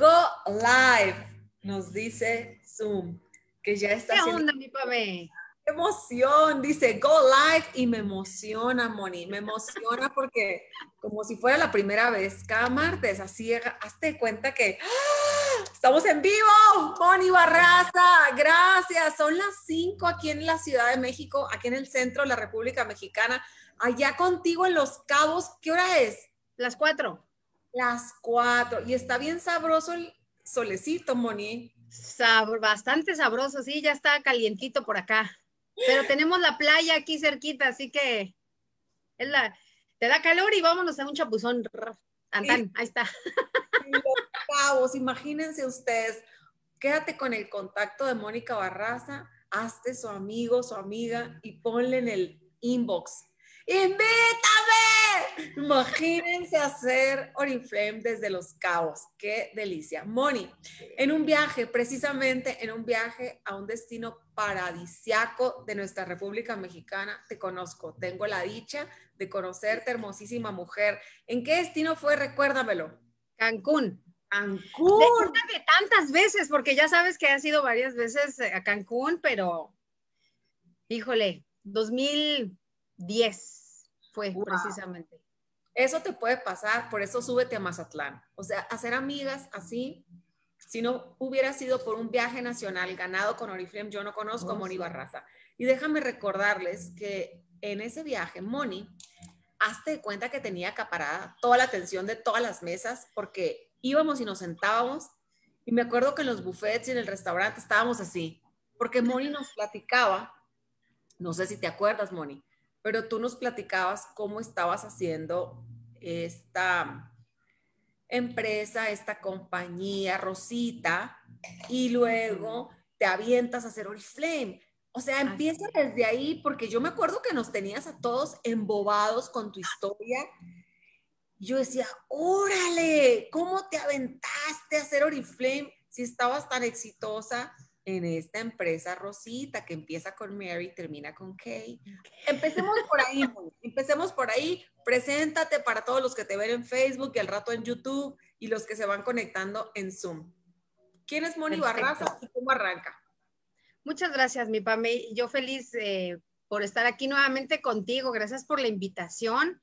Go live, nos dice Zoom, que ya está. ¿Qué onda, mi pame? emoción, dice Go Live y me emociona, Moni, me emociona porque como si fuera la primera vez, cada martes, así, hazte cuenta que ¡Ah! estamos en vivo, Moni Barraza, gracias, son las 5 aquí en la Ciudad de México, aquí en el centro de la República Mexicana, allá contigo en Los Cabos, ¿qué hora es? Las 4. Las cuatro. Y está bien sabroso el solecito, Moni. bastante sabroso, sí, ya está calientito por acá. Pero tenemos la playa aquí cerquita, así que es la, te da calor y vámonos a un chapuzón. Antán, ahí está. Los imagínense ustedes. Quédate con el contacto de Mónica Barraza, hazte su amigo, su amiga y ponle en el inbox ¡Invítame! Imagínense hacer Oriflame desde los Caos. ¡Qué delicia! Moni, en un viaje, precisamente en un viaje a un destino paradisiaco de nuestra República Mexicana, te conozco. Tengo la dicha de conocerte, hermosísima mujer. ¿En qué destino fue? Recuérdamelo. Cancún. Cancún. De, tantas veces, porque ya sabes que has sido varias veces eh, a Cancún, pero híjole, 2010 fue precisamente. Eso te puede pasar, por eso súbete a Mazatlán. O sea, hacer amigas así, si no hubiera sido por un viaje nacional ganado con Oriflame, yo no conozco a oh, Moni Barraza. Y déjame recordarles que en ese viaje, Moni, hazte cuenta que tenía acaparada toda la atención de todas las mesas porque íbamos y nos sentábamos. Y me acuerdo que en los buffets y en el restaurante estábamos así, porque Moni nos platicaba, no sé si te acuerdas, Moni, pero tú nos platicabas cómo estabas haciendo esta empresa, esta compañía, Rosita, y luego te avientas a hacer Oriflame. O sea, empieza desde ahí, porque yo me acuerdo que nos tenías a todos embobados con tu historia. Yo decía, órale, ¿cómo te aventaste a hacer Oriflame si estabas tan exitosa? en esta empresa Rosita que empieza con Mary, termina con Kay. Empecemos por ahí, empecemos por ahí. Preséntate para todos los que te ven en Facebook y al rato en YouTube y los que se van conectando en Zoom. ¿Quién es Moni Barraza y cómo arranca? Muchas gracias, mi Pame. Yo feliz eh, por estar aquí nuevamente contigo. Gracias por la invitación.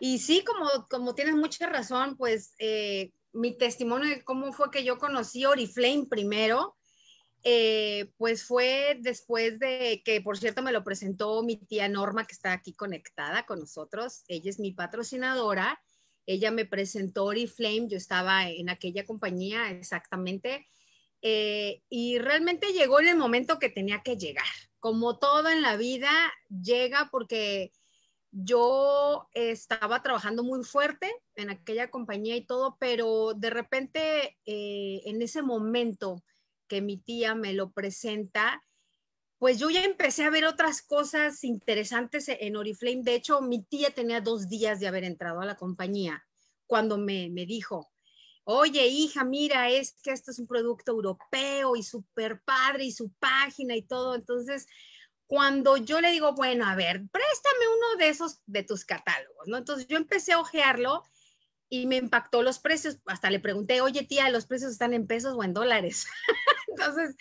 Y sí, como, como tienes mucha razón, pues eh, mi testimonio de cómo fue que yo conocí Oriflame primero eh, pues fue después de que, por cierto, me lo presentó mi tía Norma, que está aquí conectada con nosotros. Ella es mi patrocinadora. Ella me presentó Oriflame. Yo estaba en aquella compañía exactamente. Eh, y realmente llegó en el momento que tenía que llegar. Como todo en la vida, llega porque yo estaba trabajando muy fuerte en aquella compañía y todo, pero de repente eh, en ese momento que mi tía me lo presenta, pues yo ya empecé a ver otras cosas interesantes e-, en Oriflame. De hecho, mi tía tenía dos días de haber entrado a la compañía cuando me, me dijo, oye hija, mira, es que esto es un producto europeo y súper padre y su página y todo. Entonces, cuando yo le digo, bueno, a ver, préstame uno de esos de tus catálogos, ¿no? Entonces yo empecé a ojearlo y me impactó los precios. Hasta le pregunté, oye tía, ¿los precios están en pesos o en dólares? Entonces,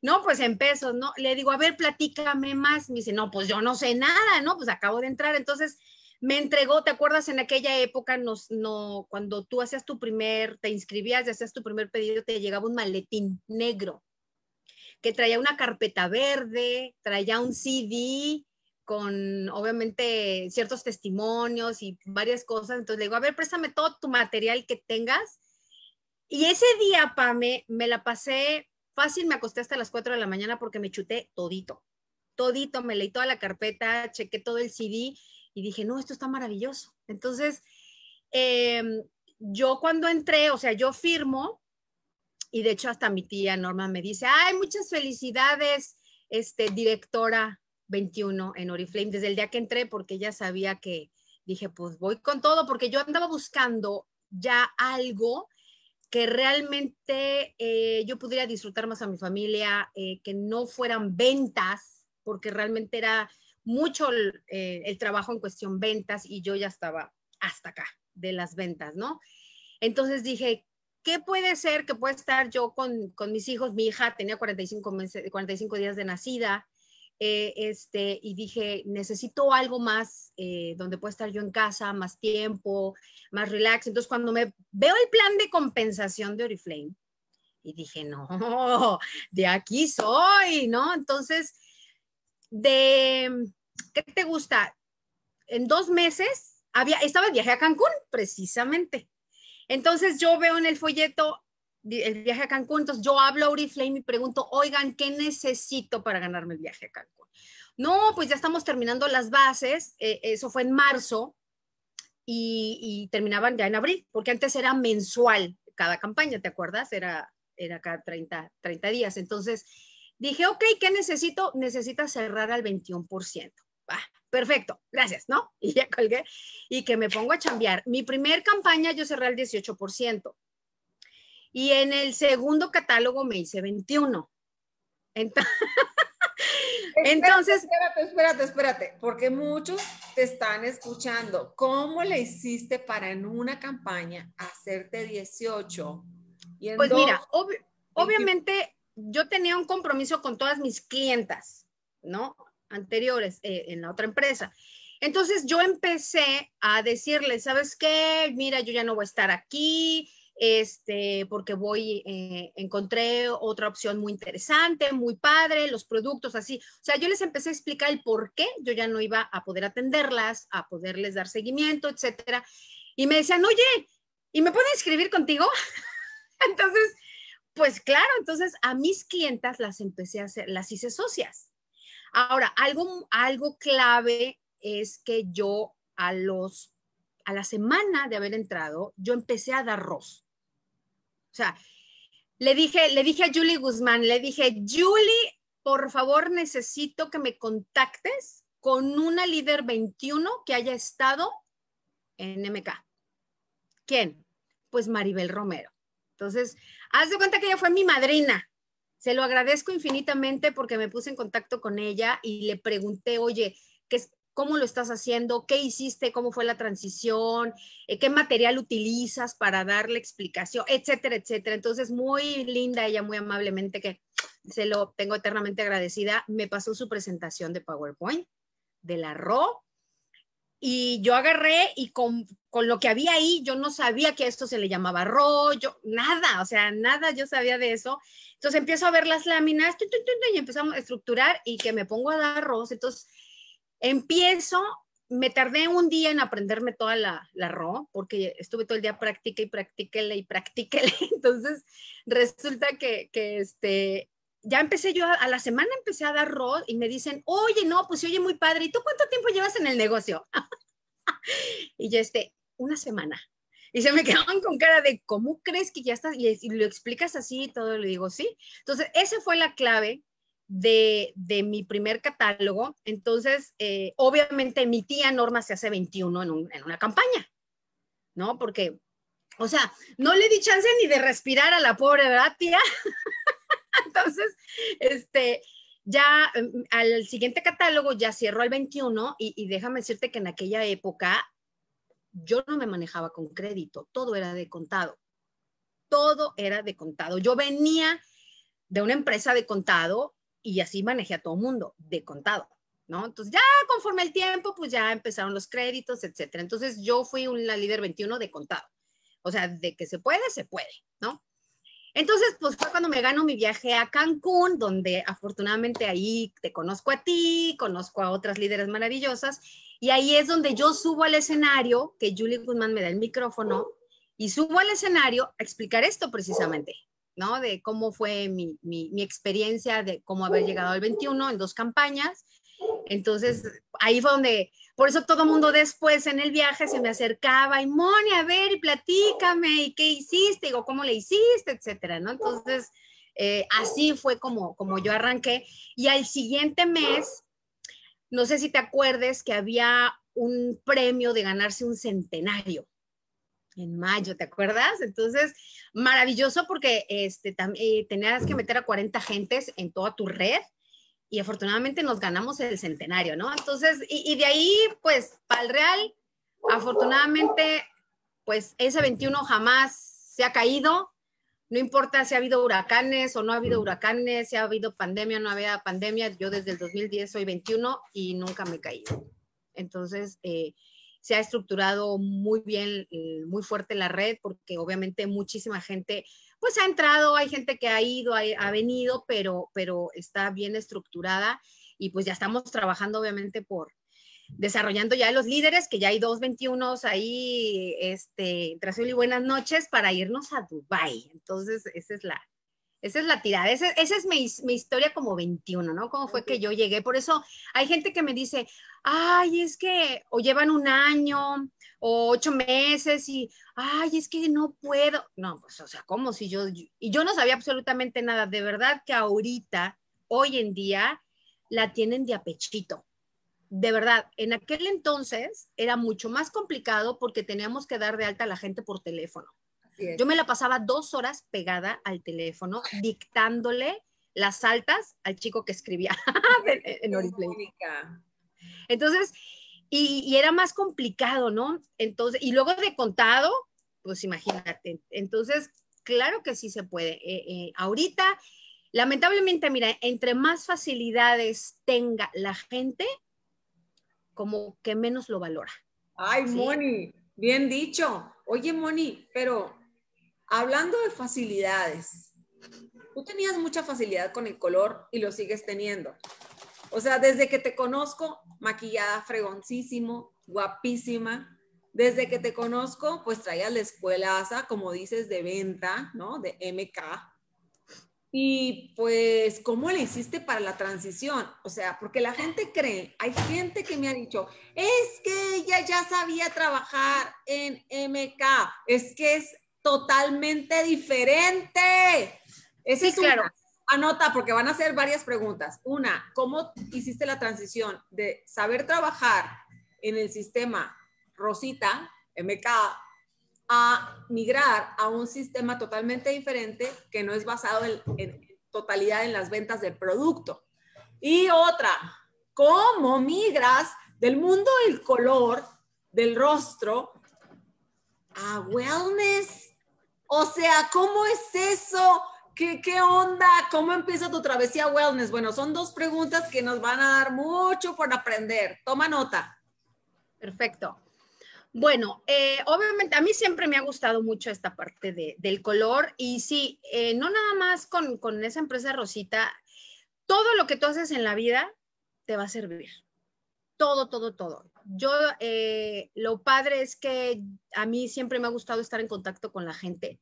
no, pues en pesos, ¿no? Le digo, a ver, platícame más. Me dice, no, pues yo no sé nada, ¿no? Pues acabo de entrar. Entonces, me entregó, ¿te acuerdas en aquella época no, cuando tú hacías tu primer, te inscribías y hacías tu primer pedido, te llegaba un maletín negro que traía una carpeta verde, traía un CD con obviamente ciertos testimonios y varias cosas. Entonces le digo, a ver, préstame todo tu material que tengas. Y ese día, Pame, me la pasé Fácil me acosté hasta las 4 de la mañana porque me chuté todito, todito, me leí toda la carpeta, chequé todo el CD y dije, no, esto está maravilloso. Entonces, em, yo cuando entré, o sea, yo firmo y de hecho hasta mi tía Norma me dice, ay, muchas felicidades, este, directora 21 en Oriflame, desde el día que entré porque ella sabía que dije, pues voy con todo porque yo andaba buscando ya algo que realmente eh, yo pudiera disfrutar más a mi familia, eh, que no fueran ventas, porque realmente era mucho eh, el, trabajo en cuestión ventas y yo ya estaba hasta acá de las ventas, ¿no? Entonces dije, ¿qué puede ser que pueda estar yo con, con mis hijos? Mi hija tenía 45, meses, 45 días de nacida, eh, este, y dije, necesito algo más eh, donde pueda estar yo en casa, más tiempo, más relax. Entonces, cuando me veo el plan de compensación de Oriflame, y dije, no, de aquí soy, ¿no? Entonces, de, ¿qué te gusta? En dos meses, había, estaba viaje a Cancún, precisamente. Entonces yo veo en el folleto, el viaje a Cancún. Entonces yo hablo a flame y pregunto, oigan, ¿qué necesito para ganarme el viaje a Cancún? No, pues ya estamos terminando las bases, eh, eso fue en marzo y, terminaban ya en abril, porque antes era mensual cada campaña, ¿te acuerdas? Era, era cada 30, 30 días. Entonces dije, ok, ¿qué necesito? Necesitas cerrar al 21%. perfecto, gracias, ¿no? Y ya colgué y que me pongo a chambear. Mi primer campaña yo cerré al 18%. Y en el segundo catálogo me hice 21. Entonces, Espérate, espérate, espérate, porque muchos te están escuchando. ¿Cómo le hiciste para en una campaña hacerte 18? Y pues mira, obviamente yo tenía un compromiso con todas mis clientas, ¿no? Anteriores eh, en la otra empresa. Entonces yo empecé a decirles, ¿sabes qué? Mira, yo ya no voy a estar aquí, este, porque voy, eh, encontré otra opción muy interesante, muy padre, los productos así. O sea, yo les empecé a explicar el por qué yo ya no iba a poder atenderlas, a poderles dar seguimiento, etcétera. Y me decían, oye, ¿y me puedo inscribir contigo? entonces, pues claro, entonces a mis clientas las empecé a hacer, las hice socias. Ahora, algo, algo clave es que yo a los a la semana de haber entrado, yo empecé a dar rostro o sea, le dije, le dije a Julie Guzmán, le dije, Julie, por favor necesito que me contactes con una líder 21 que haya estado en MK. ¿Quién? Pues Maribel Romero. Entonces, haz de cuenta que ella fue mi madrina. Se lo agradezco infinitamente porque me puse en contacto con ella y le pregunté, oye, ¿qué, cómo lo estás haciendo, qué hiciste, cómo fue la transición, eh, qué material utilizas para darle explicación, etcétera, etcétera. Entonces, muy linda ella, muy amablemente, que se lo tengo eternamente agradecida, me pasó su presentación de PowerPoint, de la RO, y yo agarré y con, lo que había ahí, yo no sabía que esto se le llamaba RO, yo, nada, o sea, nada yo sabía de eso. Entonces empiezo a ver las láminas, y empezamos a estructurar y que me pongo a dar arroz. entonces Empiezo, me tardé un día en aprenderme toda la, RO, porque estuve todo el día practique y practiquele y practiquele. Entonces, resulta que, este, ya empecé yo, a, la semana empecé a dar RO y me dicen, oye, no, pues oye muy padre, ¿y tú cuánto tiempo llevas en el negocio? y yo, este, una semana. Y se me quedaban con cara de, ¿cómo crees que ya estás? Y, y lo explicas así y todo, le digo, sí. Entonces, esa fue la clave de, mi primer catálogo, entonces eh, obviamente mi tía Norma se hace 21 en, una campaña, ¿no? Porque, o sea, no le di chance ni de respirar a la pobre, ¿verdad, tía? entonces, este, ya em, al siguiente catálogo ya cierro al 21 y, y, déjame decirte que en aquella época yo no me manejaba con crédito, todo era de contado, todo era de contado. Yo venía de una empresa de contado y así manejé a todo mundo de contado, ¿no? Entonces ya conforme el tiempo, pues ya empezaron los créditos, etcétera. Entonces yo fui una líder 21 de contado. O sea, de que se puede, se puede, ¿no? Entonces, pues fue cuando me ganó mi viaje a Cancún, donde afortunadamente ahí te conozco a ti, conozco a otras líderes maravillosas, y ahí es donde yo subo al escenario, que Julie Guzmán me da el micrófono, y subo al escenario a explicar esto precisamente, ¿no? De cómo fue mi, experiencia de cómo haber llegado al 21 en dos campañas. Entonces, ahí fue donde, por eso todo mundo después en el viaje se me acercaba y, Moni, a ver, y platícame, y qué hiciste, digo, cómo le hiciste, etcétera, ¿no? Entonces, eh, así fue como, como yo arranqué. Y al siguiente mes, no sé si te acuerdes que había un premio de ganarse un centenario en mayo, ¿te acuerdas? Entonces, maravilloso porque este, eh, tenías que meter a 40 gentes en toda tu red y afortunadamente nos ganamos el centenario, ¿no? Entonces, y, y de ahí, pues, para el Real, afortunadamente, pues, ese 21 jamás se ha caído. No importa si ha habido huracanes o no ha habido huracanes, si ha habido pandemia o no había pandemia, yo desde el 2010 soy 21 y nunca me he caído. Entonces, eh, se ha estructurado muy bien, eh, muy fuerte la red, porque obviamente muchísima gente pues ha entrado, hay gente que ha ido, ha, venido, pero, pero está bien estructurada y pues ya estamos trabajando obviamente por, desarrollando ya los líderes, que ya hay dos veintiunos ahí, este, tras y buenas noches, para irnos a Dubai. Entonces, esa es la, esa es la tirada, esa, es mi, mi, historia como 21, ¿no? Cómo fue que yo llegué. Por eso hay gente que me dice, ay, es que o llevan un año o ocho meses y, ay, es que no puedo. No, pues, o sea, ¿cómo si yo, yo y yo no sabía absolutamente nada. De verdad que ahorita, hoy en día, la tienen de apechito. De verdad, en aquel entonces era mucho más complicado porque teníamos que dar de alta a la gente por teléfono yo me la pasaba dos horas pegada al teléfono dictándole las altas al chico que escribía en Oriplay. Entonces, y, era más complicado, ¿no? Entonces, y luego de contado, pues imagínate. Entonces, claro que sí se puede. Eh, eh, ahorita, lamentablemente, mira, entre más facilidades tenga la gente, como que menos lo valora. Ay, Moni, bien dicho. Oye, Moni, pero Hablando de facilidades, tú tenías mucha facilidad con el color y lo sigues teniendo. O sea, desde que te conozco, maquillada fregoncísimo, guapísima. Desde que te conozco, pues traías la escuela ASA, como dices, de venta, ¿no? De MK. Y pues, ¿cómo le hiciste para la transición? O sea, porque la gente cree, hay gente que me ha dicho, es que ella ya sabía trabajar en MK, es que es totalmente diferente. Ese es claro. Anota, porque van a hacer varias preguntas. Una, ¿cómo hiciste la transición de saber trabajar en el sistema Rosita, MK, a migrar a un sistema totalmente diferente que no es basado en, en totalidad en las ventas del producto? Y otra, ¿cómo migras del mundo del color, del rostro, a wellness? O sea, ¿cómo es eso? ¿Qué, onda? ¿Cómo empieza tu travesía wellness? Bueno, son dos preguntas que nos van a dar mucho por aprender. Toma nota. Perfecto. Bueno, eh, obviamente a mí siempre me ha gustado mucho esta parte del color y sí, eh, no nada más con, con, esa empresa Rosita, todo lo que tú haces en la vida te va a servir todo, todo, todo. Yo, eh, lo padre es que a mí siempre me ha gustado estar en contacto con la gente.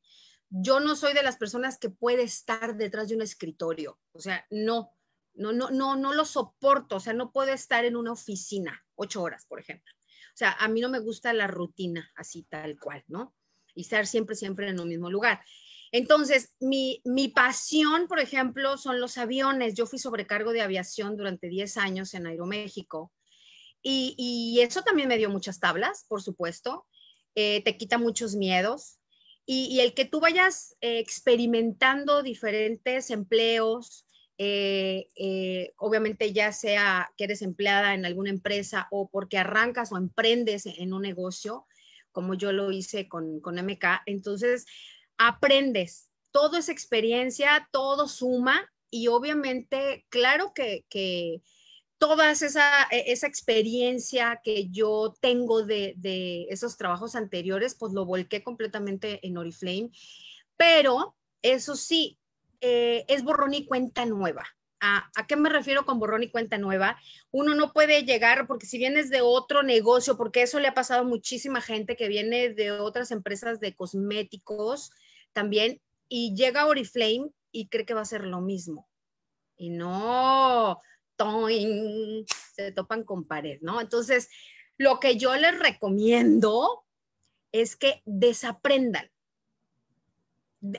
Yo no soy de las personas que puede estar detrás de un escritorio, o sea, no, no, no, no, no lo soporto, o sea, no puedo estar en una oficina ocho horas, por ejemplo. O sea, a mí no me gusta la rutina así tal cual, ¿no? Y estar siempre, siempre en un mismo lugar. Entonces, mi, pasión, por ejemplo, son los aviones. Yo fui sobrecargo de aviación durante diez años en Aeroméxico y, eso también me dio muchas tablas, por supuesto. Eh, te quita muchos miedos. Y, el que tú vayas eh, experimentando diferentes empleos, eh, obviamente ya sea que eres empleada en alguna empresa o porque arrancas o emprendes en un negocio, como yo lo hice con, con MK, entonces aprendes. Todo es experiencia, todo suma y obviamente, claro que toda esa, e, esa experiencia que yo tengo de, esos trabajos anteriores, pues lo volqué completamente en Oriflame. Pero eso sí, eh, es borrón y cuenta nueva. ¿A, ¿A, qué me refiero con borrón y cuenta nueva? Uno no puede llegar, porque si vienes de otro negocio, porque eso le ha pasado a muchísima gente que viene de otras empresas de cosméticos también, y llega a Oriflame y cree que va a ser lo mismo. Y no, se topan con pared, ¿no? Entonces, lo que yo les recomiendo es que desaprendan.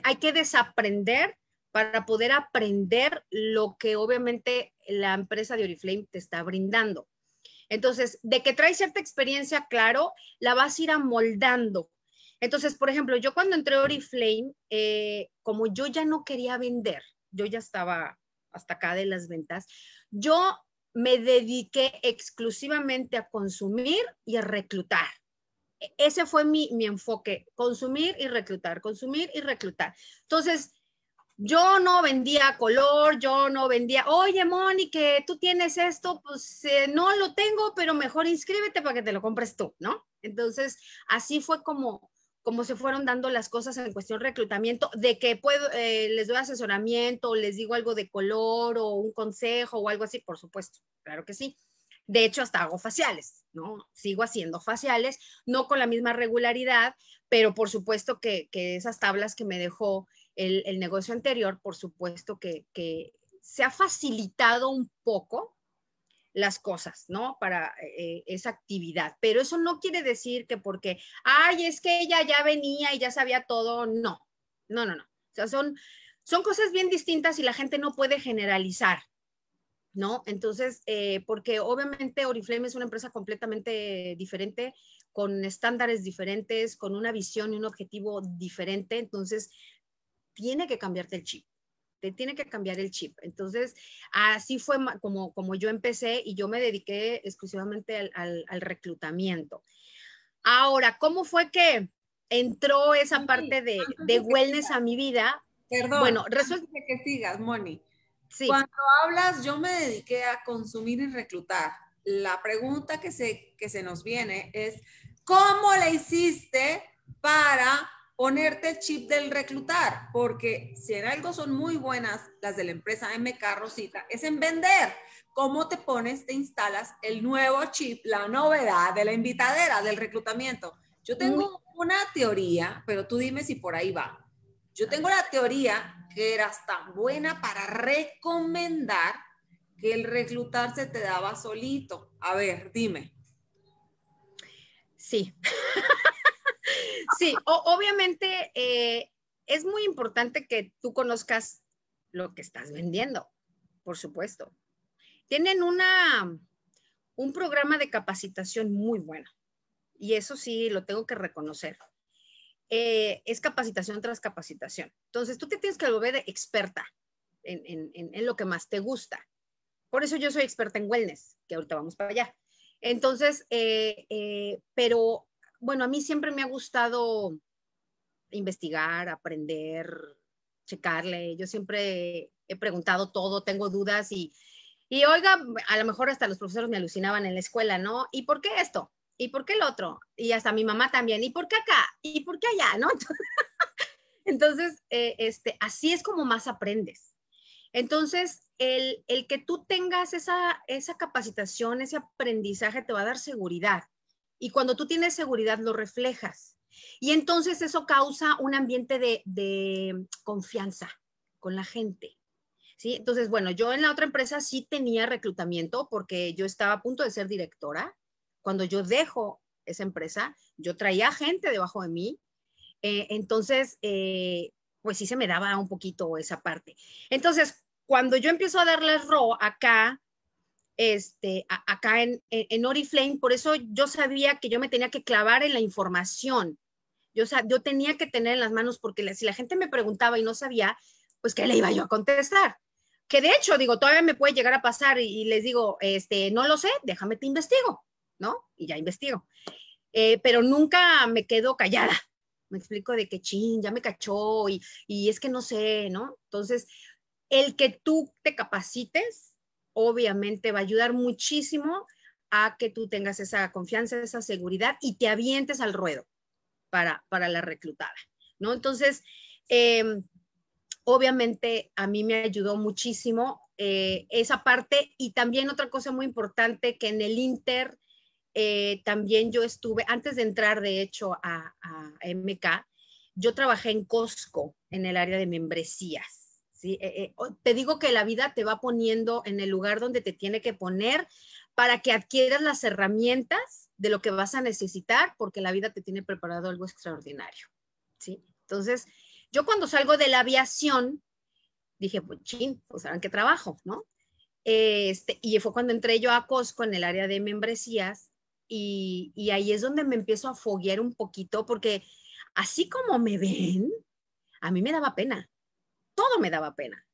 Hay que desaprender para poder aprender lo que obviamente la empresa de Oriflame te está brindando. Entonces, de que traes cierta experiencia, claro, la vas a ir amoldando. Entonces, por ejemplo, yo cuando entré a Oriflame, eh, como yo ya no quería vender, yo ya estaba hasta acá de las ventas, yo me dediqué exclusivamente a consumir y a reclutar. E, ese fue mi, enfoque, consumir y reclutar, consumir y reclutar. Entonces, yo no vendía color, yo no vendía, oye, Mónica, tú tienes esto, pues eh, no lo tengo, pero mejor inscríbete para que te lo compres tú, ¿no? Entonces, así fue como, como se fueron dando las cosas en cuestión reclutamiento, de que puedo, eh, les doy asesoramiento, les digo algo de color o un consejo o algo así, por supuesto, claro que sí. De hecho, hasta hago faciales, ¿no? Sigo haciendo faciales, no con la misma regularidad, pero por supuesto que, esas tablas que me dejó el, negocio anterior, por supuesto que, que se ha facilitado un poco las cosas, ¿no? Para eh, eh, esa actividad. Pero eso no quiere decir que porque, ay, es que ella ya venía y ya sabía todo, no, no, no, no. O sea, son, son cosas bien distintas y la gente no puede generalizar, ¿no? Entonces, eh, porque obviamente Oriflame es una empresa completamente diferente, con estándares diferentes, con una visión y un objetivo diferente, entonces tiene que cambiarte el chip tiene que cambiar el chip. Entonces, así fue como, como yo empecé y yo me dediqué exclusivamente al, reclutamiento. Ahora, ¿cómo fue que entró esa parte de, wellness a mi vida? Perdón, bueno, resulta que sigas, Moni. Cuando hablas, yo me dediqué a consumir y reclutar. La pregunta que se, que se nos viene es, ¿cómo la hiciste para ponerte el chip del reclutar, porque si en algo son muy buenas las de la empresa MK Rosita, es en vender. ¿Cómo te pones, te instalas el nuevo chip, la novedad de la invitadera, del reclutamiento? Yo tengo una teoría, pero tú dime si por ahí va. Yo tengo la teoría que eras tan buena para recomendar que el reclutar se te daba solito. A ver, dime. Sí. sí, obviamente eh, es muy importante que tú conozcas lo que estás vendiendo, por supuesto. Tienen una, un programa de capacitación muy bueno. Y eso sí, lo tengo que reconocer. Eh, es capacitación tras capacitación. Entonces, tú te tienes que volver experta en, en, en, lo que más te gusta. Por eso yo soy experta en wellness, que ahorita vamos para allá. Entonces, eh, pero bueno, a mí siempre me ha gustado investigar, aprender, checarle. Yo siempre he preguntado todo, tengo dudas y, oiga, a lo mejor hasta los profesores me alucinaban en la escuela, ¿no? ¿Y por qué esto? ¿Y por qué el otro? Y hasta mi mamá también. ¿Y por qué acá? ¿Y por qué allá? ¿No? Entonces, eh, este, así es como más aprendes. Entonces, el, el que tú tengas esa, esa capacitación, ese aprendizaje, te va a dar seguridad y cuando tú tienes seguridad, lo reflejas. Y entonces eso causa un ambiente de, confianza con la gente. ¿Sí? Entonces, bueno, yo en la otra empresa sí tenía reclutamiento porque yo estaba a punto de ser directora. Cuando yo dejo esa empresa, yo traía gente debajo de mí. Eh, entonces, eh, pues sí se me daba un poquito esa parte. Entonces, cuando yo empiezo a darles ro acá, este, acá en, en, Oriflame, por eso yo sabía que yo me tenía que clavar en la información. Yo, yo tenía que tener en las manos, porque si la gente me preguntaba y no sabía, pues ¿qué le iba yo a contestar? Que de hecho, digo, todavía me puede llegar a pasar y, les digo, este, no lo sé, déjame te investigo, ¿no? Y ya investigo. Eh, pero nunca me quedo callada. Me explico de que ching ya me cachó y, y es que no sé, ¿no? Entonces, el que tú te capacites obviamente va a ayudar muchísimo a que tú tengas esa confianza, esa seguridad y te avientes al ruedo para, la reclutada, ¿no? Entonces, em, obviamente a mí me ayudó muchísimo eh, esa parte y también otra cosa muy importante que en el Inter eh, también yo estuve, antes de entrar de hecho a, a MK, yo trabajé en Costco en el área de membresías. Eh, eh, te digo que la vida te va poniendo en el lugar donde te tiene que poner para que adquieras las herramientas de lo que vas a necesitar, porque la vida te tiene preparado algo extraordinario, ¿sí? Entonces, yo cuando salgo de la aviación, dije, pues chin, pues qué trabajo, ¿no? Este, y fue cuando entré yo a Costco en el área de membresías y, ahí es donde me empiezo a foguear un poquito porque así como me ven, a mí me daba pena todo me daba pena.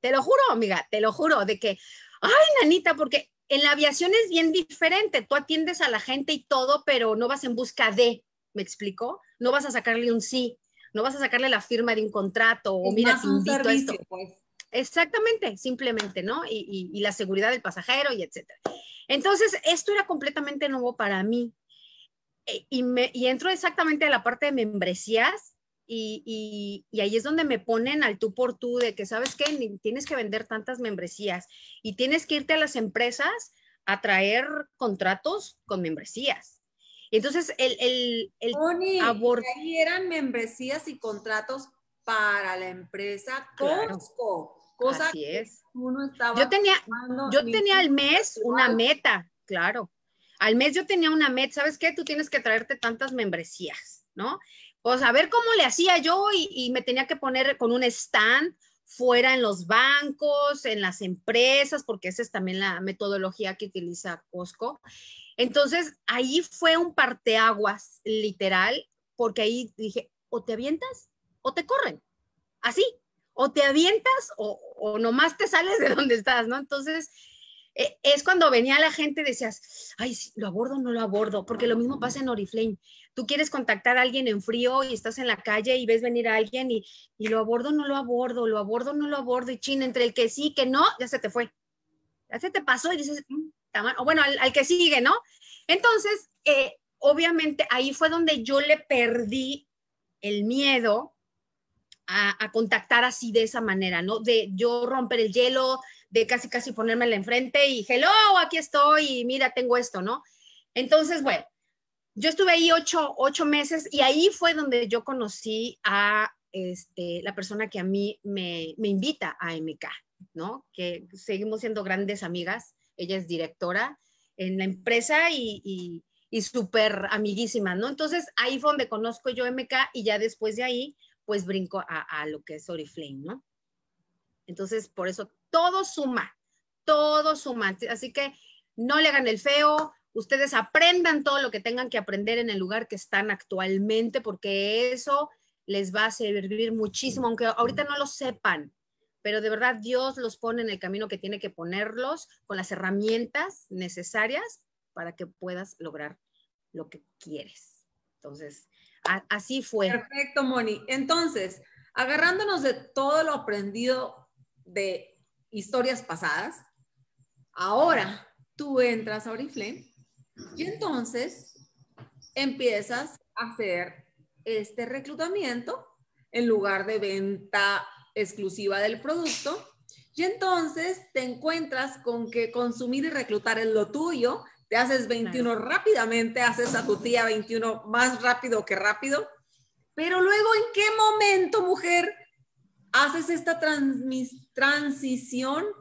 Te lo juro, amiga, te lo juro, de que, ay, nanita, porque en la aviación es bien diferente. Tú atiendes a la gente y todo, pero no vas en busca de, ¿me explicó? No vas a sacarle un sí, no vas a sacarle la firma de un contrato o oh, mira, te esto. Pues. Exactamente, simplemente, ¿no? Y, la seguridad del pasajero y etcétera. Entonces, esto era completamente nuevo para mí. E, y, me, y entro exactamente a la parte de membresías y, y, ahí es donde me ponen al tú por tú de que, ¿sabes qué? Tienes que vender tantas membresías y tienes que irte a las empresas a traer contratos con membresías. Entonces, el, el, eran membresías y contratos para la empresa Costco. cosa así es. yo tenía, yo tenía al mes una meta, claro. Al mes yo tenía una meta, ¿sabes qué? Tú tienes que traerte tantas membresías, ¿no? sea, pues, a ver cómo le hacía yo y, me tenía que poner con un stand fuera en los bancos, en las empresas, porque esa es también la metodología que utiliza Costco. Entonces, ahí fue un parteaguas literal, porque ahí dije, o te avientas o te corren. Así, o te avientas o, o nomás te sales de donde estás, ¿no? Entonces, eh, es cuando venía la gente, decías, ay, lo abordo o no lo abordo, porque lo mismo pasa en Oriflame. Tú quieres contactar a alguien en frío y estás en la calle y ves venir a alguien y, lo abordo no lo abordo, lo abordo no lo abordo, y chin, entre el que sí, que no, ya se te fue. Ya se te pasó y dices, mm, bueno, al, que sigue, ¿no? Entonces, eh, obviamente ahí fue donde yo le perdí el miedo a, a, contactar así de esa manera, ¿no? De yo romper el hielo, de casi, casi ponérmela enfrente y, hello, aquí estoy y mira, tengo esto, ¿no? Entonces, bueno, yo estuve ahí ocho, ocho meses y ahí fue donde yo conocí a este, la persona que a mí me, me invita a MK, ¿no? Que seguimos siendo grandes amigas. Ella es directora en la empresa y, y, y súper amiguísima, ¿no? Entonces ahí fue donde conozco yo MK y ya después de ahí, pues brinco a, a lo que es Oriflame, ¿no? Entonces, por eso todo suma, todo suma. Así que no le hagan el feo, ustedes aprendan todo lo que tengan que aprender en el lugar que están actualmente, porque eso les va a servir muchísimo, aunque ahorita no lo sepan, pero de verdad Dios los pone en el camino que tiene que ponerlos con las herramientas necesarias para que puedas lograr lo que quieres. Entonces, así fue. Perfecto, Moni. Entonces, agarrándonos de todo lo aprendido de historias pasadas. Ahora tú entras a Oriflame y entonces empiezas a hacer este reclutamiento en lugar de venta exclusiva del producto. Y entonces te encuentras con que consumir y reclutar es lo tuyo. Te haces 21 rápidamente, haces a tu tía 21 más rápido que rápido. Pero luego, ¿en qué momento, mujer, haces esta transición,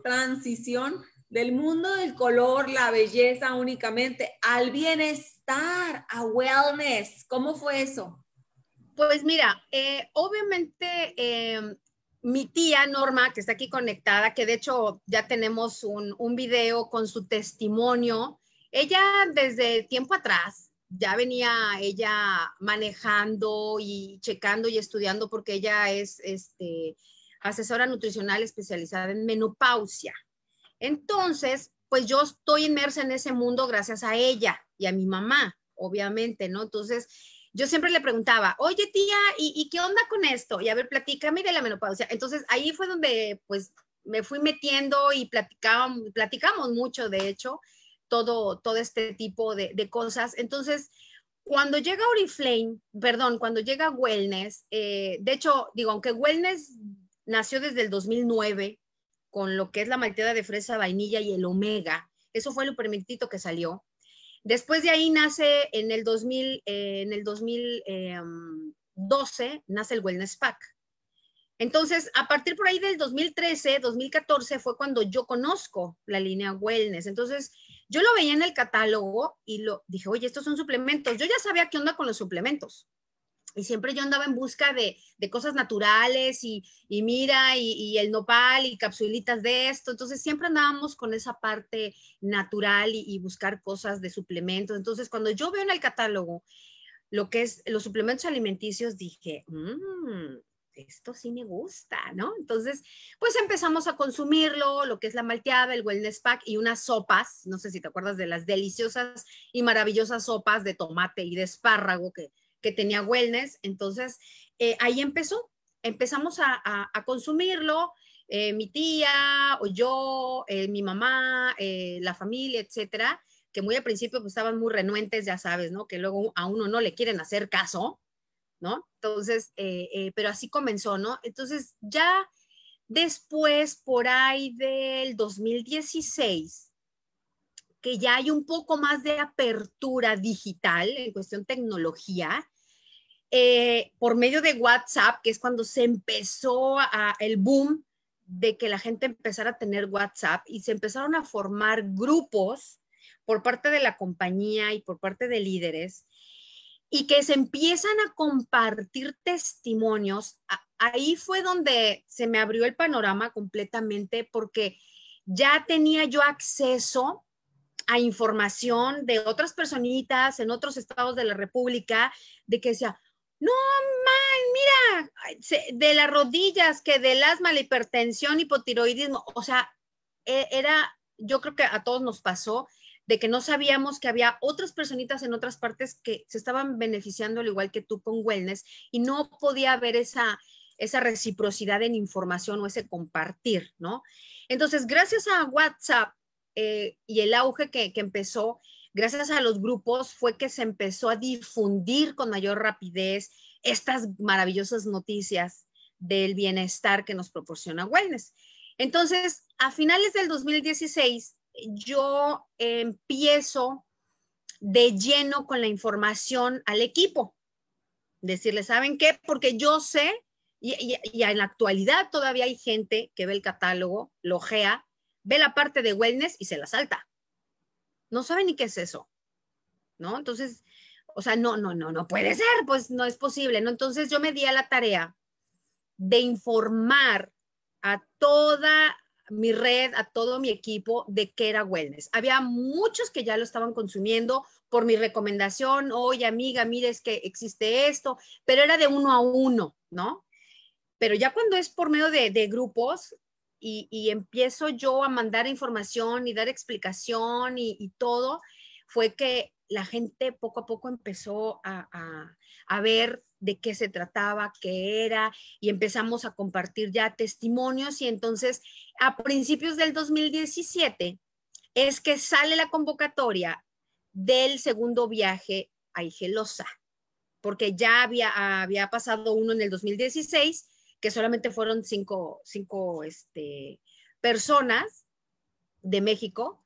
transición del mundo del color, la belleza únicamente, al bienestar, a wellness. ¿Cómo fue eso? Pues mira, eh, obviamente eh, mi tía Norma, que está aquí conectada, que de hecho ya tenemos un, un video con su testimonio, ella desde tiempo atrás ya venía ella manejando y checando y estudiando porque ella es este, asesora nutricional especializada en menopausia. Entonces, pues yo estoy inmersa en ese mundo gracias a ella y a mi mamá, obviamente, ¿no? Entonces, yo siempre le preguntaba, oye tía, ¿y, qué onda con esto? Y a ver, platícame de la menopausia. Entonces, ahí fue donde pues me fui metiendo y platicaba, platicamos mucho, de hecho, todo, todo este tipo de, cosas. Entonces, cuando llega Oriflame, perdón, cuando llega Wellness, eh, de hecho, digo, aunque Wellness nació desde el 2009 con lo que es la malteada de fresa, vainilla y el omega, eso fue lo permitito que salió. Después de ahí nace en el 2000, eh, en el 2012 eh, nace el Wellness Pack. Entonces, a partir por ahí del 2013, 2014 fue cuando yo conozco la línea Wellness. Entonces, yo lo veía en el catálogo y lo dije, oye, estos son suplementos. Yo ya sabía qué onda con los suplementos. Y siempre yo andaba en busca de, de cosas naturales y, mira, y, el nopal y capsulitas de esto. Entonces siempre andábamos con esa parte natural y, buscar cosas de suplementos. Entonces cuando yo veo en el catálogo lo que es los suplementos alimenticios, dije, mmm, esto sí me gusta, ¿no? Entonces, pues empezamos a consumirlo, lo que es la malteada, el wellness pack y unas sopas, no sé si te acuerdas de las deliciosas y maravillosas sopas de tomate y de espárrago que, tenía wellness. Entonces, eh, ahí empezó, empezamos a, consumirlo, eh, mi tía o yo, eh, mi mamá, la familia, etcétera, que muy al principio pues, estaban muy renuentes, ya sabes, ¿no? Que luego a uno no le quieren hacer caso entonces, eh, eh, pero así comenzó, ¿no? Entonces, ya después, por ahí del 2016, que ya hay un poco más de apertura digital en cuestión tecnología, eh, por medio de WhatsApp, que es cuando se empezó a, el boom de que la gente empezara a tener WhatsApp y se empezaron a formar grupos por parte de la compañía y por parte de líderes y que se empiezan a compartir testimonios, ahí fue donde se me abrió el panorama completamente porque ya tenía yo acceso a información de otras personitas en otros estados de la República, de que decía, no, man, mira, de las rodillas, que del asma, la hipertensión, hipotiroidismo, o sea, e, era, yo creo que a todos nos pasó de que no sabíamos que había otras personitas en otras partes que se estaban beneficiando al igual que tú con wellness y no podía haber esa, esa reciprocidad en información o ese compartir, ¿no? Entonces, gracias a WhatsApp eh, y el auge que, que empezó, gracias a los grupos, fue que se empezó a difundir con mayor rapidez estas maravillosas noticias del bienestar que nos proporciona Wellness. Entonces, a finales del 2016, yo empiezo de lleno con la información al equipo. Decirle, ¿saben qué? Porque yo sé, y, en la actualidad todavía hay gente que ve el catálogo, lo ojea, ve la parte de wellness y se la salta. No saben ni qué es eso, ¿no? Entonces, o sea, no, no, no, no puede ser, pues no es posible, ¿no? Entonces yo me di a la tarea de informar a toda mi red, a todo mi equipo de que era Wellness. Había muchos que ya lo estaban consumiendo por mi recomendación, oye amiga, mire es que existe esto, pero era de uno a uno, ¿no? Pero ya cuando es por medio de, grupos y, empiezo yo a mandar información y dar explicación y todo, fue que la gente poco a poco empezó a, ver de qué se trataba, qué era, y empezamos a compartir ya testimonios. Y entonces, a principios del 2017, es que sale la convocatoria del segundo viaje a Igelosa, porque ya había, había pasado uno en el 2016, que solamente fueron cinco, cinco este, personas de México,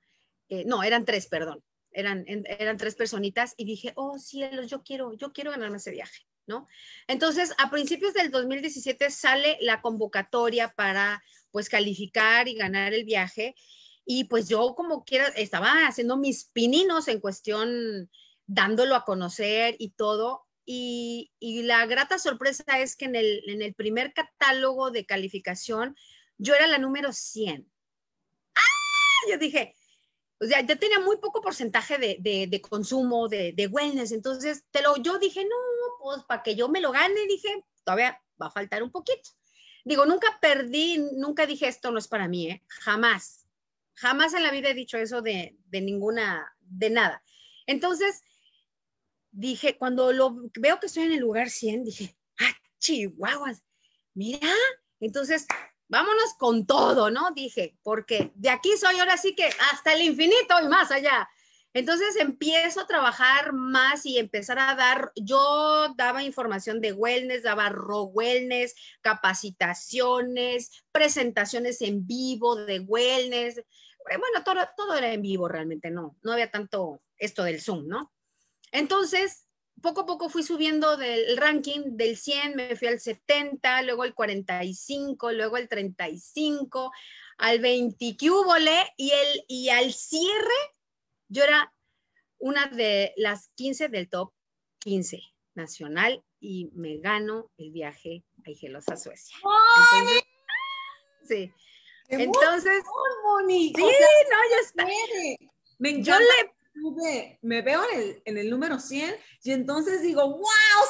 eh, no, eran tres, perdón eran, eran tres personitas y dije, oh cielos, yo quiero, yo quiero ganarme ese viaje, ¿no? Entonces, a principios del 2017 sale la convocatoria para, pues, calificar y ganar el viaje. Y pues yo como quiera, estaba haciendo mis pininos en cuestión, dándolo a conocer y todo. Y, la grata sorpresa es que en el, en el primer catálogo de calificación, yo era la número 100. ¡Ah! Yo dije, o sea, yo tenía muy poco porcentaje de, consumo, de, wellness, entonces te lo, yo dije, no, pues para que yo me lo gane, dije, todavía va a faltar un poquito. Digo, nunca perdí, nunca dije esto no es para mí, ¿eh? jamás, jamás en la vida he dicho eso de, ninguna, de nada. Entonces, dije, cuando lo veo que estoy en el lugar 100, dije, ah, chihuahuas, mira, entonces vámonos con todo, ¿no? Dije, porque de aquí soy ahora sí que hasta el infinito y más allá. Entonces empiezo a trabajar más y empezar a dar, yo daba información de wellness, daba raw wellness, capacitaciones, presentaciones en vivo de wellness. Eh, bueno, todo, todo era en vivo realmente, no, no había tanto esto del Zoom, ¿no? Entonces, poco a poco fui subiendo del ranking del 100, me fui al 70, luego al 45, luego al 35, al 20 que y, y al cierre yo era una de las 15 del top 15 nacional y me gano el viaje a Igelosa, Suecia. Entonces, sí. Entonces, sí, no, yo, está, me yo le me veo en el, número 100 y entonces digo, wow,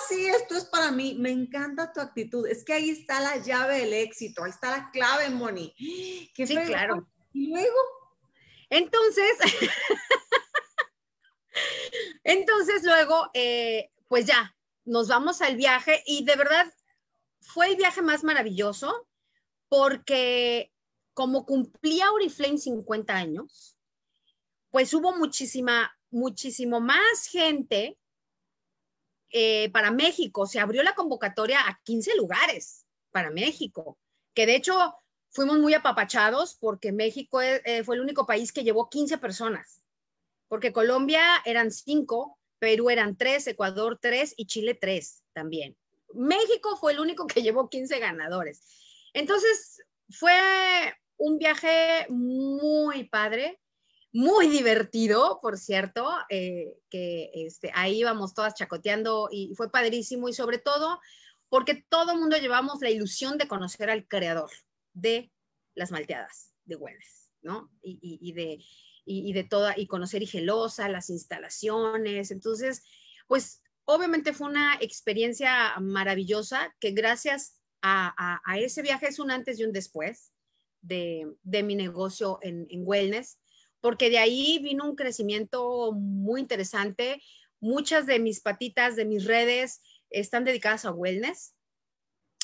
sí, esto es para mí, me encanta tu actitud, es que ahí está la llave del éxito, ahí está la clave, Moni. sí, claro. Y luego... Entonces, entonces luego, eh, pues ya, nos vamos al viaje y de verdad fue el viaje más maravilloso porque como cumplía Oriflame 50 años, pues hubo muchísima, muchísimo más gente eh, para México. Se abrió la convocatoria a 15 lugares para México, que de hecho fuimos muy apapachados porque México eh, eh, fue el único país que llevó 15 personas, porque Colombia eran 5, Perú eran 3, Ecuador 3 y Chile 3 también. México fue el único que llevó 15 ganadores. Entonces, fue un viaje muy padre muy divertido, por cierto, eh, que este, ahí íbamos todas chacoteando y fue padrísimo y sobre todo porque todo el mundo llevamos la ilusión de conocer al creador de las malteadas de wellness, ¿no? Y, de, y, y, de toda, y conocer las instalaciones. Entonces, pues obviamente fue una experiencia maravillosa que gracias a, ese viaje es un antes y un después de, mi negocio en, en wellness porque de ahí vino un crecimiento muy interesante. Muchas de mis patitas, de mis redes, están dedicadas a wellness.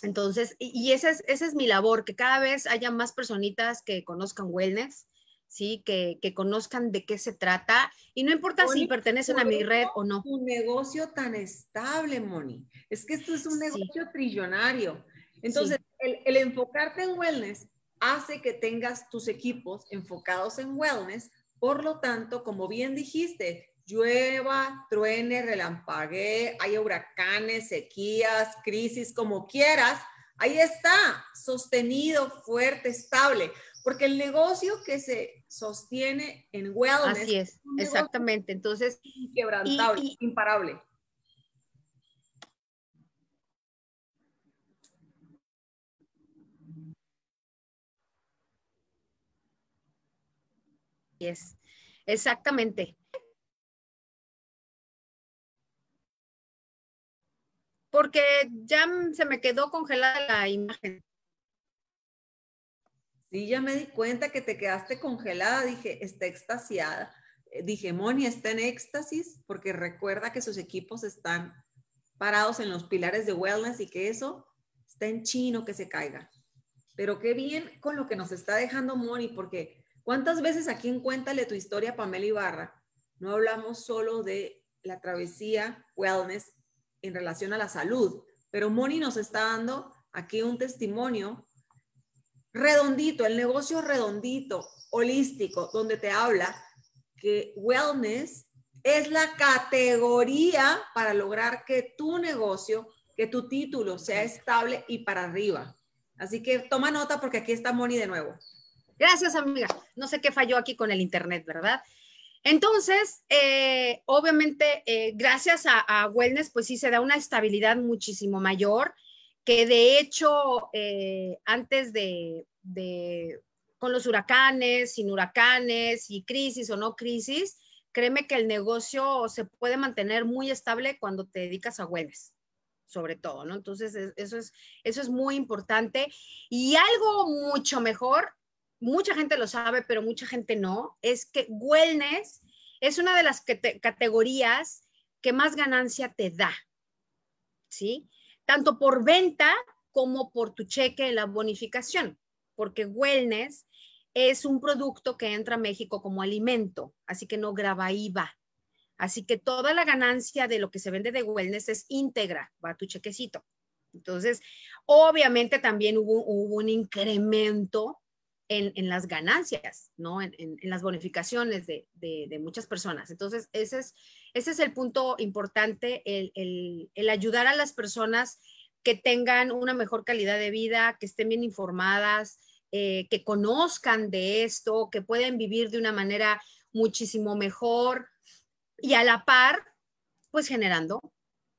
Entonces, y, esa es, mi labor, que cada vez haya más personitas que conozcan wellness, ¿sí? Que, conozcan de qué se trata. Y no importa si pertenecen a mi red o no. Un negocio tan estable, Moni. Es que esto es un negocio trillonario. Entonces, el, enfocarte en wellness hace que tengas tus equipos enfocados en wellness. Por lo tanto, como bien dijiste, llueva, truene, relampague hay huracanes, sequías, crisis, como quieras, ahí está, sostenido, fuerte, estable. Porque el negocio que se sostiene en wellness. Así es, exactamente. Entonces. Inquebrantable, imparable. Exactamente. Porque ya se me quedó congelada la imagen. Sí, ya me di cuenta que te quedaste congelada. Dije, está extasiada. Eh, dije, Moni está en éxtasis porque recuerda que sus equipos están parados en los pilares de wellness y que eso está en chino que se caiga. Pero qué bien con lo que nos está dejando Moni, porque ¿Cuántas veces aquí en Cuéntale tu historia, Pamela Ibarra, no hablamos solo de la travesía wellness en relación a la salud? Pero Moni nos está dando aquí un testimonio redondito, el negocio redondito, holístico, donde te habla que wellness es la categoría para lograr que tu negocio, que tu título sea estable y para arriba. Así que toma nota porque aquí está Moni de nuevo. Gracias, amiga. No sé qué falló aquí con el internet, ¿verdad? Entonces, eh, obviamente, eh, gracias a, Wellness, pues sí se da una estabilidad muchísimo mayor, que de hecho, eh, antes de, con los huracanes, sin huracanes, y crisis o no crisis, créeme que el negocio se puede mantener muy estable cuando te dedicas a Wellness sobre todo, ¿no? Entonces, eso es, eso es muy importante. Y algo mucho mejor mucha gente lo sabe, pero mucha gente no, es que wellness es una de las categorías que más ganancia te da, ¿sí? Tanto por venta como por tu cheque en la bonificación, porque wellness es un producto que entra a México como alimento, así que no graba IVA. Así que toda la ganancia de lo que se vende de wellness es íntegra, va a tu chequecito. Entonces, obviamente también hubo un incremento en, las ganancias, ¿no? En, las bonificaciones de, muchas personas. Entonces, ese es, ese es el punto importante, el, ayudar a las personas que tengan una mejor calidad de vida, que estén bien informadas, eh, que conozcan de esto, que pueden vivir de una manera muchísimo mejor y a la par, pues generando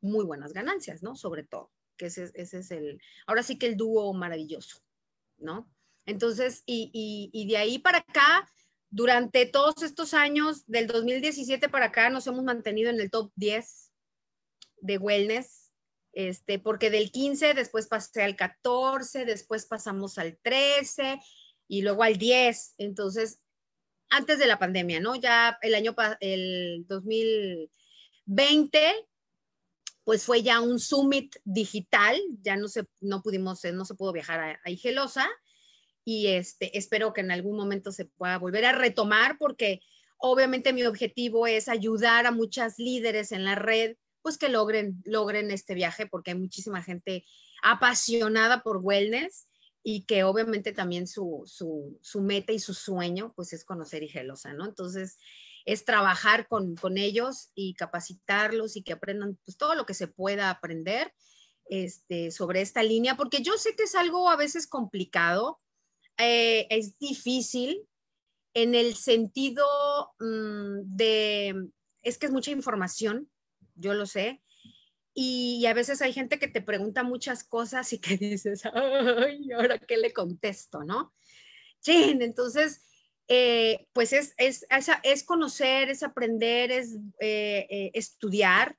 muy buenas ganancias, ¿no? Sobre todo, que ese, ese es el, ahora sí que el dúo maravilloso, ¿no? Entonces, y, de ahí para acá, durante todos estos años, del 2017 para acá, nos hemos mantenido en el top 10 de wellness, este, porque del 15 después pasé al 14, después pasamos al 13 y luego al 10. Entonces, antes de la pandemia, ¿no? Ya el año, el 2020, pues fue ya un summit digital, ya no se, no pudimos, no se pudo viajar a, a Igelosa y este, espero que en algún momento se pueda volver a retomar porque obviamente mi objetivo es ayudar a muchas líderes en la red pues que logren, logren este viaje porque hay muchísima gente apasionada por wellness y que obviamente también su, meta y su sueño pues es conocer gelosa, ¿no? Entonces es trabajar con, ellos y capacitarlos y que aprendan pues todo lo que se pueda aprender este, sobre esta línea, porque yo sé que es algo a veces complicado, eh, es difícil en el sentido mm, de, es que es mucha información, yo lo sé, y, a veces hay gente que te pregunta muchas cosas y que dices, ay, ahora qué le contesto, ¿no? entonces, eh, pues es es, conocer, es aprender, es eh, estudiar,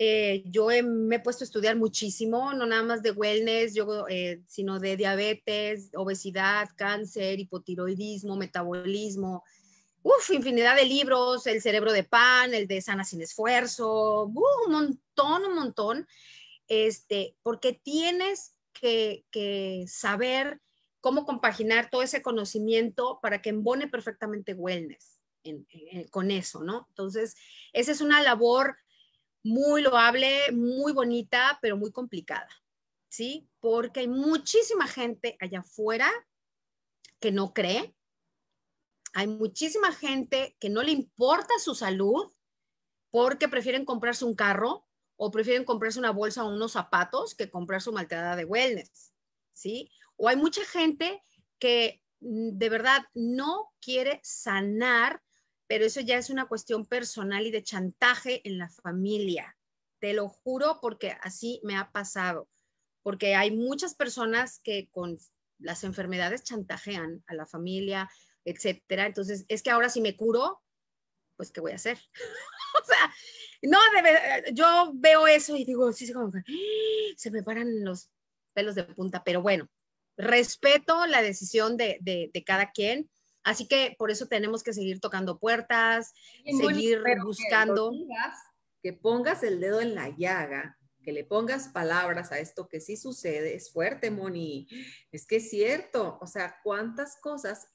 eh, yo me he puesto a estudiar muchísimo, no nada más de wellness, yo, eh, sino de diabetes, obesidad, cáncer, hipotiroidismo, metabolismo, uf, infinidad de libros, el cerebro de pan, el de sana sin esfuerzo, uh, un montón, un montón, este, porque tienes que, saber cómo compaginar todo ese conocimiento para que embone perfectamente wellness con eso, ¿no? Entonces, esa es una labor muy loable, muy bonita, pero muy complicada, ¿sí? Porque hay muchísima gente allá afuera que no cree, hay muchísima gente que no le importa su salud porque prefieren comprarse un carro o prefieren comprarse una bolsa o unos zapatos que comprar su malteada de wellness, ¿sí? O hay mucha gente que mm, de verdad no quiere sanar pero eso ya es una cuestión personal y de chantaje en la familia. Te lo juro porque así me ha pasado, porque hay muchas personas que con las enfermedades chantajean a la familia, etcétera. Entonces, es que ahora si me curo, pues ¿qué voy a hacer? o sea, no, yo veo eso y digo, sí, ¡ah! se me paran los pelos de punta, pero bueno, respeto la decisión de, de cada quien Así que por eso tenemos que seguir tocando puertas, seguir buscando. Que, pongas el dedo en la llaga, que le pongas palabras a esto que sí sucede, es fuerte, Moni. Es que es cierto, o sea, cuántas cosas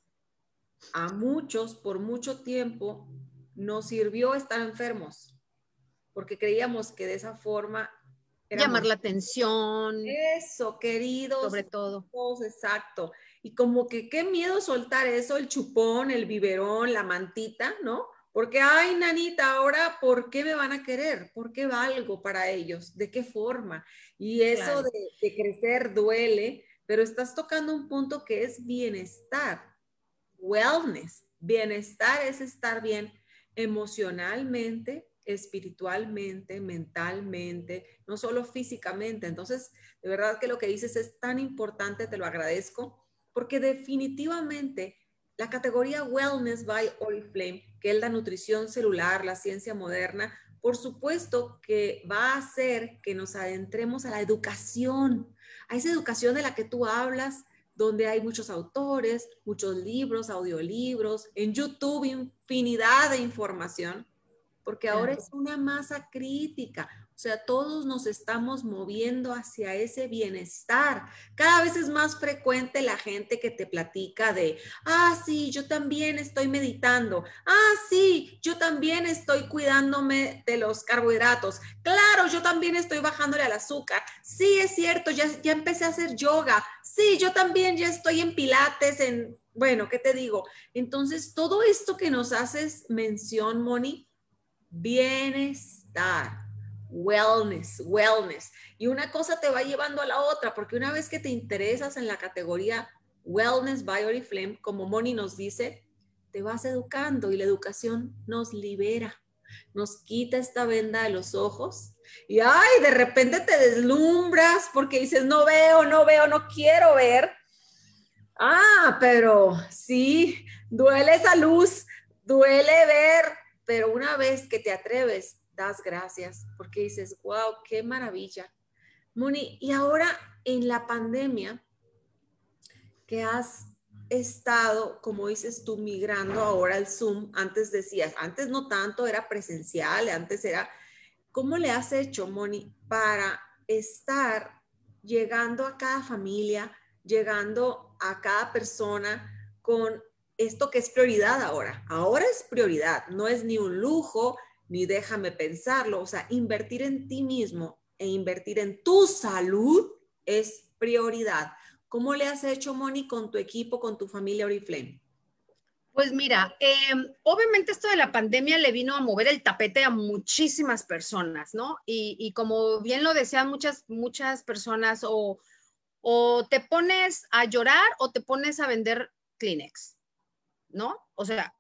a muchos por mucho tiempo nos sirvió estar enfermos, porque creíamos que de esa forma... Llamar la atención. Eso, queridos. Sobre todo. exacto. Y como que qué miedo soltar eso, el chupón, el biberón, la mantita, ¿no? Porque, ay, nanita, ahora, ¿por qué me van a querer? ¿Por qué valgo para ellos? ¿De qué forma? Y eso de, de, crecer duele, pero estás tocando un punto que es bienestar, wellness. Bienestar es estar bien emocionalmente, espiritualmente, mentalmente, no solo físicamente. Entonces, de verdad que lo que dices es tan importante, te lo agradezco porque definitivamente la categoría Wellness by Oriflame, que es la nutrición celular, la ciencia moderna, por supuesto que va a hacer que nos adentremos a la educación, a esa educación de la que tú hablas, donde hay muchos autores, muchos libros, audiolibros, en YouTube infinidad de información, porque ahora es una masa crítica, o sea, todos nos estamos moviendo hacia ese bienestar. Cada vez es más frecuente la gente que te platica de, ah, sí, yo también estoy meditando. Ah, sí, yo también estoy cuidándome de los carbohidratos. Claro, yo también estoy bajándole al azúcar. Sí, es cierto, ya, ya empecé a hacer yoga. Sí, yo también ya estoy en pilates, en, bueno, ¿qué te digo? Entonces, todo esto que nos haces mención, Moni, bienestar wellness, wellness. Y una cosa te va llevando a la otra, porque una vez que te interesas en la categoría wellness by Oriflame, como Moni nos dice, te vas educando y la educación nos libera, nos quita esta venda de los ojos y ay, de repente te deslumbras porque dices, no veo, no veo, no quiero ver. Ah, pero sí, duele esa luz, duele ver, pero una vez que te atreves das gracias porque dices, wow, qué maravilla. Moni, y ahora en la pandemia que has estado, como dices tú, migrando ahora al Zoom, antes decías, antes no tanto, era presencial, antes era, ¿cómo le has hecho, Moni, para estar llegando a cada familia, llegando a cada persona con esto que es prioridad ahora? Ahora es prioridad, no es ni un lujo, ni déjame pensarlo. O sea, invertir en ti mismo e invertir en tu salud es prioridad. ¿Cómo le has hecho, Moni, con tu equipo, con tu familia Oriflame? Pues mira, em, obviamente esto de la pandemia le vino a mover el tapete a muchísimas personas, ¿no? Y, como bien lo decían muchas, muchas personas, o, o te pones a llorar o te pones a vender Kleenex, ¿no? O sea,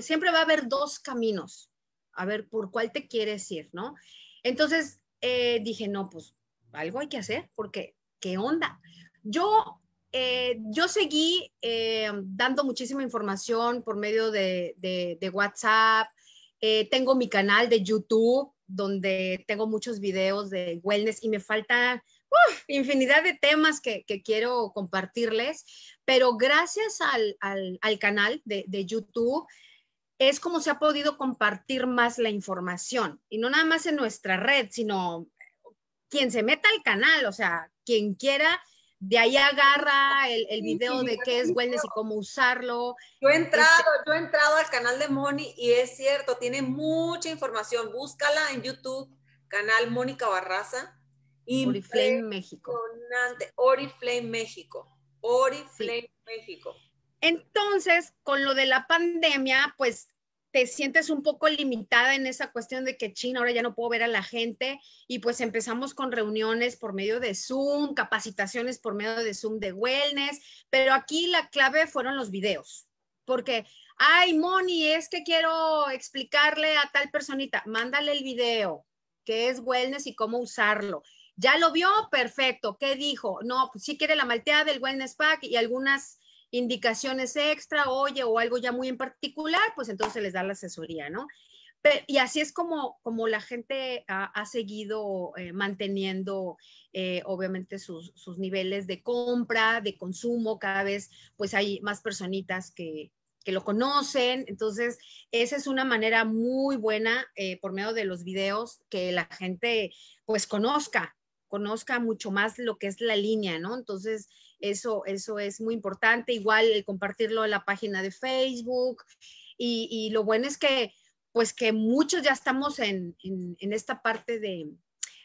siempre va a haber dos caminos a ver por cuál te quieres ir, ¿no? Entonces eh, dije, no, pues algo hay que hacer, porque ¿qué onda? Yo, eh, yo seguí eh, dando muchísima información por medio de, de, WhatsApp, tengo mi canal de YouTube donde tengo muchos videos de wellness y me faltan infinidad de temas que, quiero compartirles, pero gracias al, al, al canal de, de YouTube es como se ha podido compartir más la información y no nada más en nuestra red, sino quien se meta al canal, o sea, quien quiera, de ahí agarra el, el video de qué es wellness y cómo usarlo. Yo he este entrado, yo he entrado al canal de Moni y es cierto, tiene mucha información, búscala en YouTube, canal Mónica Barraza. Oriflame México. Oriflame México. Oriflame México. Entonces, con lo de la pandemia, pues te sientes un poco limitada en esa cuestión de que, China, ahora ya no puedo ver a la gente y pues empezamos con reuniones por medio de Zoom, capacitaciones por medio de Zoom de wellness, pero aquí la clave fueron los videos, porque, ay, Moni, es que quiero explicarle a tal personita, mándale el video, que es wellness y cómo usarlo. Ya lo vio, perfecto. ¿Qué dijo? No, pues sí quiere la malteada del wellness pack y algunas indicaciones extra, oye, o algo ya muy en particular, pues entonces les da la asesoría, ¿no? y así es como, como la gente ha, seguido eh, manteniendo, eh, obviamente, sus, niveles de compra, de consumo, cada vez pues hay más personitas que, que lo conocen, entonces esa es una manera muy buena eh, por medio de los videos que la gente pues conozca, conozca mucho más lo que es la línea, ¿no? Entonces, eso, es muy importante. Igual compartirlo en la página de Facebook. Y, lo bueno es que, pues que muchos ya estamos en, esta parte de,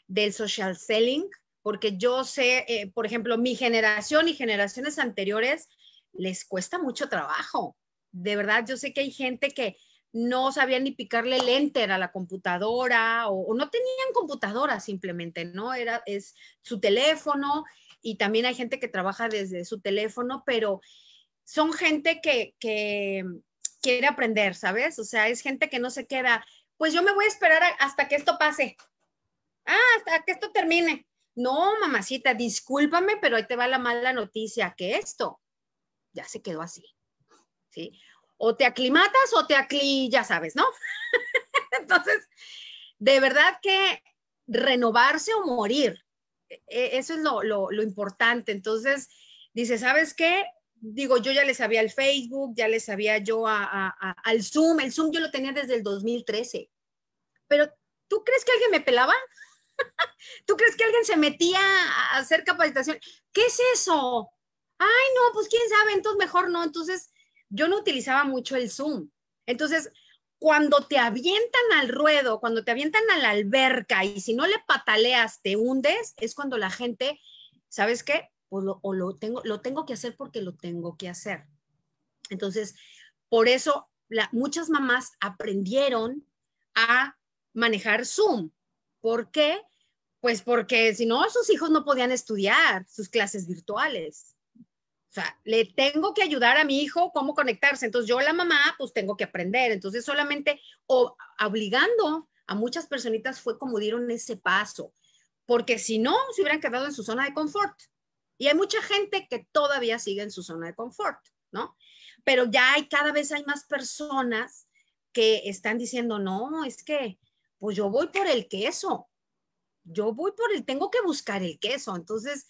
del social selling, porque yo sé, eh, por ejemplo, mi generación y generaciones anteriores les cuesta mucho trabajo. De verdad, yo sé que hay gente que no sabía ni picarle el enter a la computadora o, no tenían computadora simplemente, ¿no? Era es su teléfono y también hay gente que trabaja desde su teléfono, pero son gente que, quiere aprender, ¿sabes? O sea, es gente que no se queda, pues yo me voy a esperar hasta que esto pase, ah, hasta que esto termine. No, mamacita, discúlpame, pero ahí te va la mala noticia, que esto ya se quedó así, ¿sí? O te aclimatas o te acli, ya sabes, ¿no? Entonces, de verdad que renovarse o morir, e-, eso es lo, importante. Entonces, dice, ¿sabes qué? Digo, yo ya le sabía al Facebook, ya le sabía yo al Zoom. El Zoom yo lo tenía desde el 2013. Pero, ¿tú crees que alguien me pelaba? ¿Tú crees que alguien se metía a hacer capacitación? ¿Qué es eso? Ay, no, pues quién sabe, entonces mejor no. Entonces, yo no utilizaba mucho el Zoom. Entonces, cuando te avientan al ruedo, cuando te avientan a la alberca y si no le pataleas te hundes, es cuando la gente, ¿sabes qué? Pues o lo, tengo, lo tengo que hacer porque lo tengo que hacer. Entonces, por eso muchas mamás aprendieron a manejar Zoom. ¿Por qué? Pues porque si no, sus hijos no podían estudiar sus clases virtuales. O sea, le tengo que ayudar a mi hijo cómo conectarse. Entonces yo la mamá, pues tengo que aprender. Entonces solamente o, obligando a muchas personitas fue como dieron ese paso, porque si no, se hubieran quedado en su zona de confort. Y hay mucha gente que todavía sigue en su zona de confort, ¿no? Pero ya hay, cada vez hay más personas que están diciendo, no, es que, pues yo voy por el queso, yo voy por el, tengo que buscar el queso. Entonces,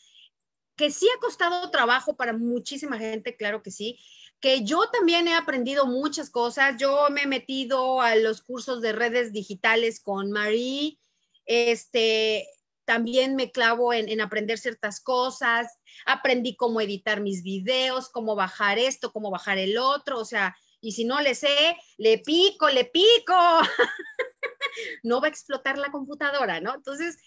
que sí ha costado trabajo para muchísima gente, claro que sí, que yo también he aprendido muchas cosas. Yo me he metido a los cursos de redes digitales con Marie, este, también me clavo en, aprender ciertas cosas, aprendí cómo editar mis videos, cómo bajar esto, cómo bajar el otro, o sea, y si no le sé, le pico, le pico. no va a explotar la computadora, ¿no? Entonces,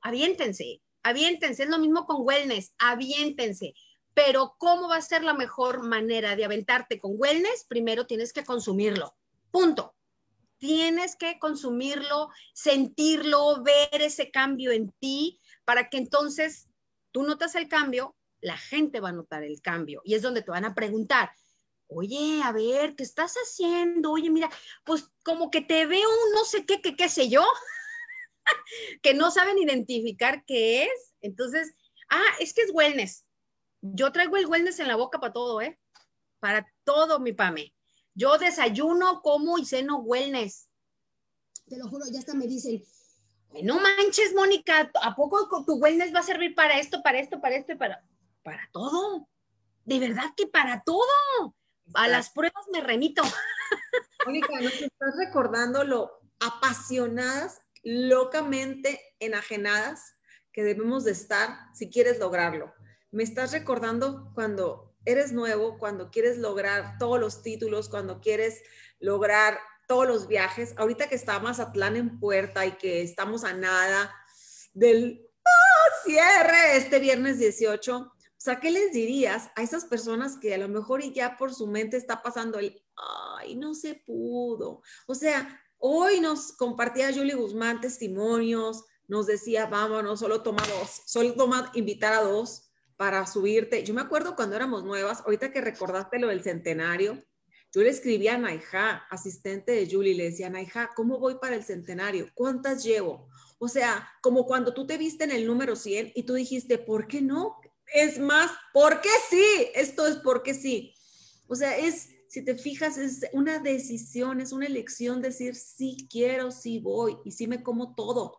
aviéntense, aviéntense, es lo mismo con wellness, aviéntense. Pero ¿cómo va a ser la mejor manera de aventarte con wellness? Primero tienes que consumirlo. Punto. Tienes que consumirlo, sentirlo, ver ese cambio en ti para que entonces tú notas el cambio, la gente va a notar el cambio y es donde te van a preguntar, oye, a ver, ¿qué estás haciendo? Oye, mira, pues como que te veo un no sé qué, qué, qué sé yo. que no saben identificar qué es. Entonces, ah, es que es wellness. Yo traigo el wellness en la boca para todo, ¿eh? Para todo, mi Pame. Yo desayuno, como y ceno wellness. Te lo juro, ya hasta me dicen. No manches, Mónica, ¿a poco tu wellness va a servir para esto, para esto, para esto para, para todo? De verdad que para todo. A las pruebas me remito. Mónica, nos estás recordando lo apasionadas locamente enajenadas que debemos de estar si quieres lograrlo. Me estás recordando cuando eres nuevo, cuando quieres lograr todos los títulos, cuando quieres lograr todos los viajes. Ahorita que está Mazatlán en puerta y que estamos a nada del ¡oh, cierre este viernes 18, o sea, ¿qué les dirías a esas personas que a lo mejor y ya por su mente está pasando el, ay, no se pudo? O sea, Hoy nos compartía Julie Guzmán testimonios, nos decía, vámonos, solo toma dos, solo toma invitar a dos para subirte. Yo me acuerdo cuando éramos nuevas, ahorita que recordaste lo del centenario, yo le escribí a Naija, asistente de Julie, le decía, Naija, ¿cómo voy para el centenario? ¿Cuántas llevo? O sea, como cuando tú te viste en el número 100 y tú dijiste, ¿por qué no? Es más, ¿por qué sí? Esto es porque sí. O sea, es si te fijas, es una decisión, es una elección decir sí quiero, sí voy y sí me como todo.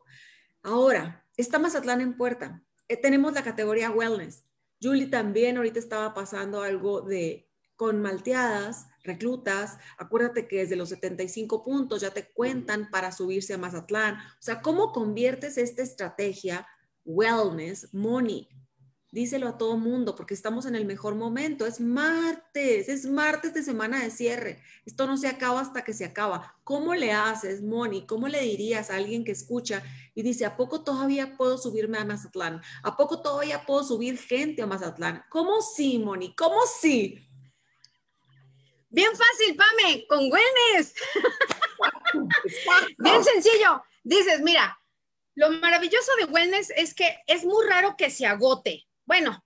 Ahora, está Mazatlán en puerta. Eh, tenemos la categoría wellness. Julie también ahorita estaba pasando algo de con malteadas, reclutas, acuérdate que desde los 75 puntos ya te cuentan para subirse a Mazatlán. O sea, ¿cómo conviertes esta estrategia wellness, money, díselo a todo mundo porque estamos en el mejor momento. Es martes, es martes de semana de cierre. Esto no se acaba hasta que se acaba. ¿Cómo le haces, Moni? ¿Cómo le dirías a alguien que escucha y dice, ¿a poco todavía puedo subirme a Mazatlán? ¿A poco todavía puedo subir gente a Mazatlán? ¿Cómo sí, Moni? ¿Cómo sí? Bien fácil, Pame, con wellness. Bien sencillo. Dices, mira, lo maravilloso de wellness es que es muy raro que se agote bueno,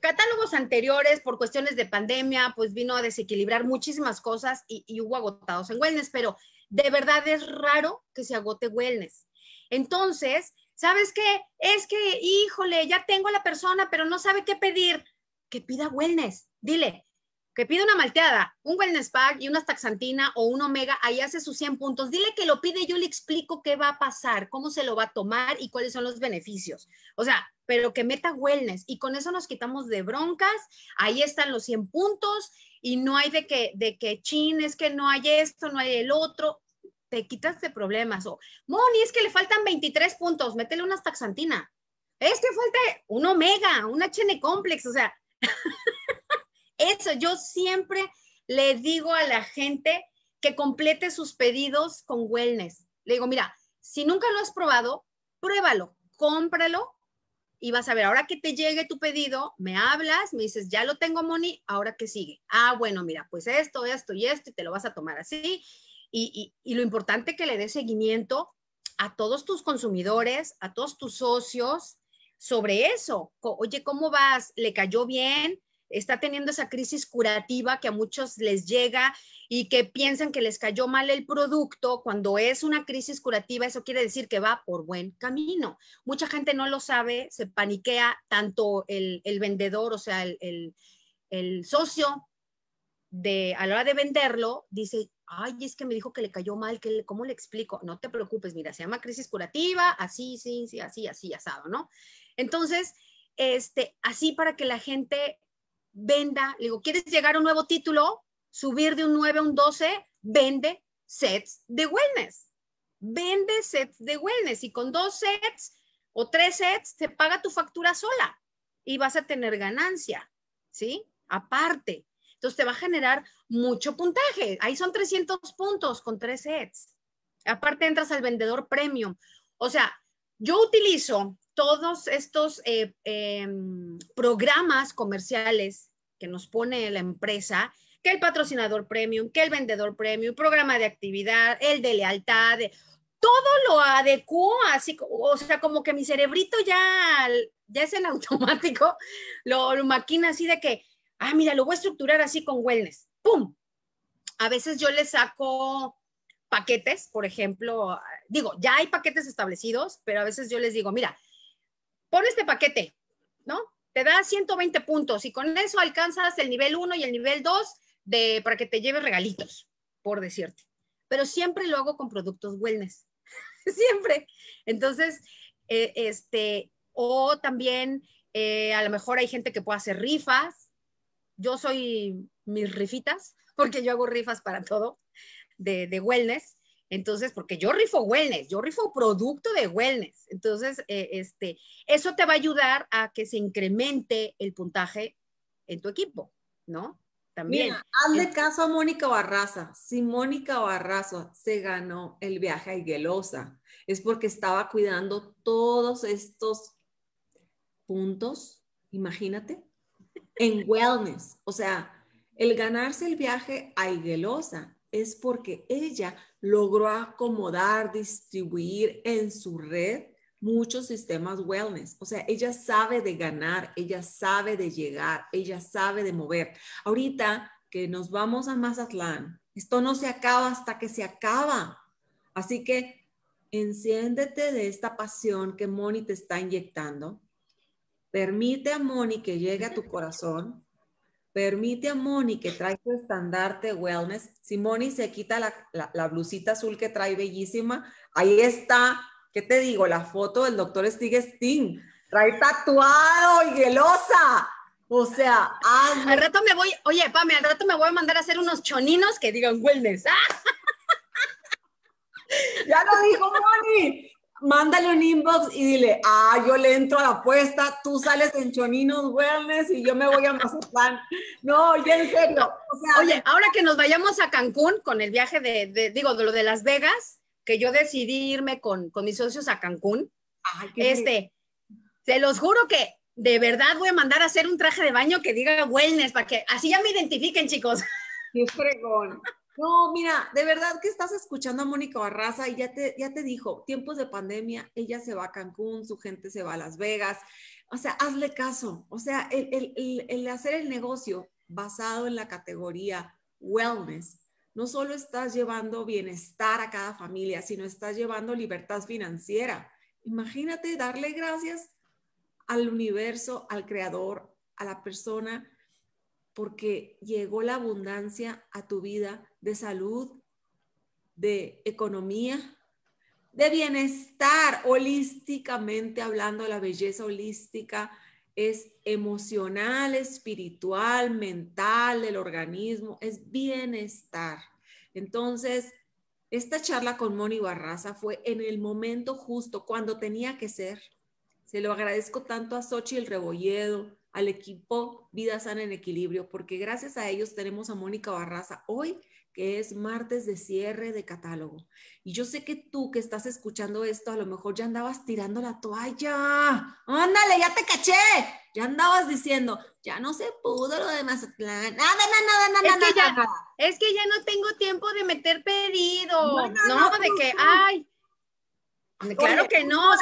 catálogos anteriores por cuestiones de pandemia, pues vino a desequilibrar muchísimas cosas y, hubo agotados en wellness, pero de verdad es raro que se agote wellness. Entonces, ¿sabes qué? Es que, híjole, ya tengo a la persona, pero no sabe qué pedir. Que pida wellness. Dile, que pida una malteada, un wellness pack y unas taxantina o un omega, ahí hace sus 100 puntos. Dile que lo pide, yo le explico qué va a pasar, cómo se lo va a tomar y cuáles son los beneficios. O sea, pero que meta wellness y con eso nos quitamos de broncas, ahí están los 100 puntos y no hay de que, de que chin, es que no hay esto, no hay el otro, te quitas de problemas o Moni, es que le faltan 23 puntos, métele unas taxantina, es que falta un omega, un HN complex, o sea, eso yo siempre le digo a la gente que complete sus pedidos con wellness. Le digo, mira, si nunca lo has probado, pruébalo, cómpralo y vas a ver, ahora que te llegue tu pedido, me hablas, me dices, ya lo tengo, Moni, ahora que sigue. Ah, bueno, mira, pues esto, esto y esto, y te lo vas a tomar así. Y, y lo importante que le des seguimiento a todos tus consumidores, a todos tus socios sobre eso. Oye, ¿cómo vas? ¿Le cayó bien? está teniendo esa crisis curativa que a muchos les llega y que piensan que les cayó mal el producto, cuando es una crisis curativa, eso quiere decir que va por buen camino. Mucha gente no lo sabe, se paniquea tanto el, vendedor, o sea, el, socio de, a la hora de venderlo, dice, ay, es que me dijo que le cayó mal, que ¿cómo le explico? No te preocupes, mira, se llama crisis curativa, así, sí, sí, así, así, asado, ¿no? Entonces, este, así para que la gente venda, le digo, ¿quieres llegar a un nuevo título? Subir de un 9 a un 12, vende sets de wellness. Vende sets de wellness y con dos sets o tres sets te paga tu factura sola y vas a tener ganancia, ¿sí? Aparte. Entonces te va a generar mucho puntaje. Ahí son 300 puntos con tres sets. Aparte entras al vendedor premium. O sea, yo utilizo todos estos eh, em, programas comerciales que nos pone la empresa, que el patrocinador premium, que el vendedor premium, programa de actividad, el de lealtad, eh, todo lo adecuó así, o sea, como que mi cerebrito ya, ya es en automático, lo, maquina así de que, ah, mira, lo voy a estructurar así con wellness, ¡pum! A veces yo le saco paquetes, por ejemplo, digo, ya hay paquetes establecidos, pero a veces yo les digo, mira, pon este paquete, ¿no? Te da 120 puntos y con eso alcanzas el nivel 1 y el nivel 2 de, para que te lleves regalitos, por decirte. Pero siempre lo hago con productos wellness, siempre. Entonces, e, este, o también eh, a lo mejor hay gente que puede hacer rifas. Yo soy mis rifitas, porque yo hago rifas para todo de wellness. Entonces, porque yo rifo wellness, yo rifo producto de wellness. Entonces, eh, este, eso te va a ayudar a que se incremente el puntaje en tu equipo, ¿no? También. Mira, hazle caso a Mónica Barraza. Si Mónica Barraza se ganó el viaje a Higuelosa, es porque estaba cuidando todos estos puntos, imagínate, en wellness. O sea, el ganarse el viaje a Higuelosa es porque ella logró acomodar, distribuir en su red muchos sistemas wellness. O sea, ella sabe de ganar, ella sabe de llegar, ella sabe de mover. Ahorita que nos vamos a Mazatlán, esto no se acaba hasta que se acaba. Así que enciéndete de esta pasión que Moni te está inyectando. Permite a Moni que llegue a tu corazón permite a Moni que trae su estandarte wellness. Si Moni se quita la, la, blusita azul que trae bellísima, ahí está, ¿qué te digo? La foto del doctor Stig Sting. Trae tatuado y gelosa. O sea, al rato me voy, oye, Pame, al rato me voy a mandar a hacer unos choninos que digan wellness. Ya lo dijo Moni mándale un inbox y dile, ah, yo le entro a la apuesta, tú sales en Choninos Wellness y yo me voy a Mazatlán. No, ya en serio. Oye, ahora que nos vayamos a Cancún con el viaje de, digo, de lo de Las Vegas, que yo decidí irme con, mis socios a Cancún, Ay, este, se los juro que de verdad voy a mandar a hacer un traje de baño que diga wellness, para que así ya me identifiquen, chicos. Qué fregón. No, mira, de verdad que estás escuchando a Mónica Barraza y ya te, ya te dijo, tiempos de pandemia, ella se va a Cancún, su gente se va a Las Vegas. O sea, hazle caso. O sea, el, el hacer el negocio basado en la categoría wellness, no solo estás llevando bienestar a cada familia, sino estás llevando libertad financiera. Imagínate darle gracias al universo, al creador, a la persona, porque llegó la abundancia a tu vida de salud, de economía, de bienestar holísticamente hablando, la belleza holística es emocional, espiritual, mental del organismo, es bienestar. Entonces, esta charla con Moni Barraza fue en el momento justo, cuando tenía que ser. Se lo agradezco tanto a Sochi el Rebolledo, al equipo Vida Sana en Equilibrio, porque gracias a ellos tenemos a Mónica Barraza hoy que es martes de cierre de catálogo. Y yo sé que tú que estás escuchando esto, a lo mejor ya andabas tirando la toalla. Ándale, ya te caché. Ya andabas diciendo, ya no se pudo lo demás Mazatlán. Nada, nada, nada, nada. Es, que ya, no tengo tiempo de meter pedido. No, de que, ay. Claro que no,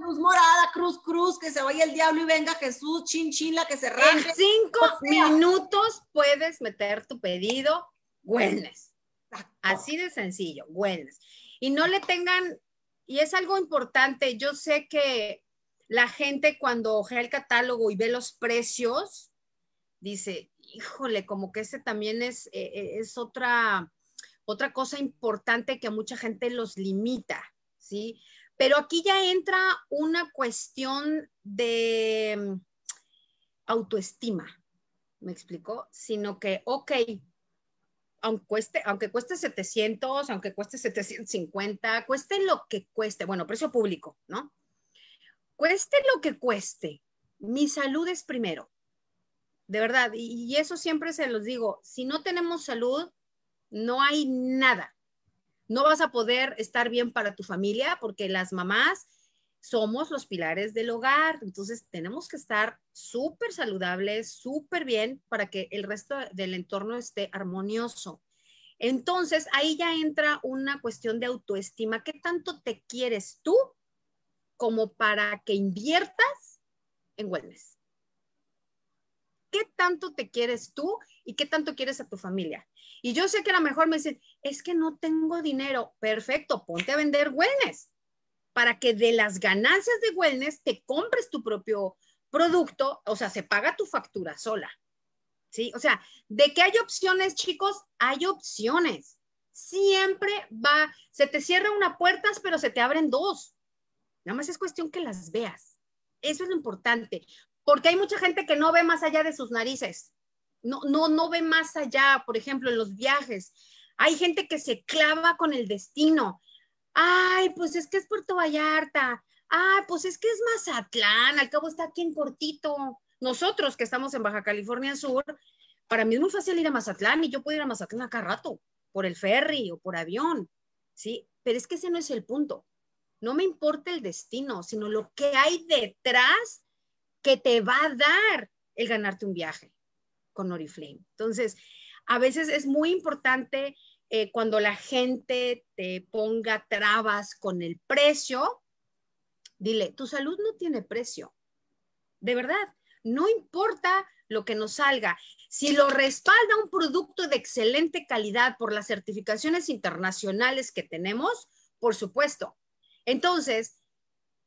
Luz morada, cruz, cruz, que se vaya el diablo y venga Jesús, chin, chin, la que se raje. En cinco minutos puedes meter tu pedido wellness. Así de sencillo, wellness. Y no le tengan, y es algo importante, yo sé que la gente cuando ojea el catálogo y ve los precios, dice, híjole, como que ese también es, eh, eh, es otra, otra cosa importante que a mucha gente los limita, ¿sí? Pero aquí ya entra una cuestión de mm, autoestima, ¿me explicó, Sino que, ok, aunque cueste, aunque cueste 700, aunque cueste 750, cueste lo que cueste, bueno, precio público, ¿no? Cueste lo que cueste, mi salud es primero, de verdad, y eso siempre se los digo, si no tenemos salud, no hay nada. No vas a poder estar bien para tu familia porque las mamás somos los pilares del hogar, entonces tenemos que estar súper saludables, súper bien para que el resto del entorno esté armonioso. Entonces ahí ya entra una cuestión de autoestima. ¿Qué tanto te quieres tú como para que inviertas en wellness? ¿Qué tanto te quieres tú y qué tanto quieres a tu familia? Y yo sé que a lo mejor me dicen, es que no tengo dinero. Perfecto, ponte a vender wellness para que de las ganancias de wellness te compres tu propio producto, o sea, se paga tu factura sola. ¿Sí? O sea, de qué hay opciones, chicos, hay opciones. Siempre va, se te cierra una puerta, pero se te abren dos. Nada más es cuestión que las veas. Eso es lo importante, porque hay mucha gente que no ve más allá de sus narices. No, no, no ve más allá, por ejemplo, en los viajes. Hay gente que se clava con el destino ay, pues es que es Puerto Vallarta, ay, pues es que es Mazatlán, al cabo está aquí en cortito. Nosotros que estamos en Baja California Sur, para mí es muy fácil ir a Mazatlán y yo puedo ir a Mazatlán acá rato, por el ferry o por avión, ¿sí? Pero es que ese no es el punto. No me importa el destino, sino lo que hay detrás que te va a dar el ganarte un viaje con Oriflame. Entonces, a veces es muy importante eh, cuando la gente te ponga trabas con el precio, dile, tu salud no tiene precio. De verdad, no importa lo que nos salga. Si lo respalda un producto de excelente calidad por las certificaciones internacionales que tenemos, por supuesto. Entonces,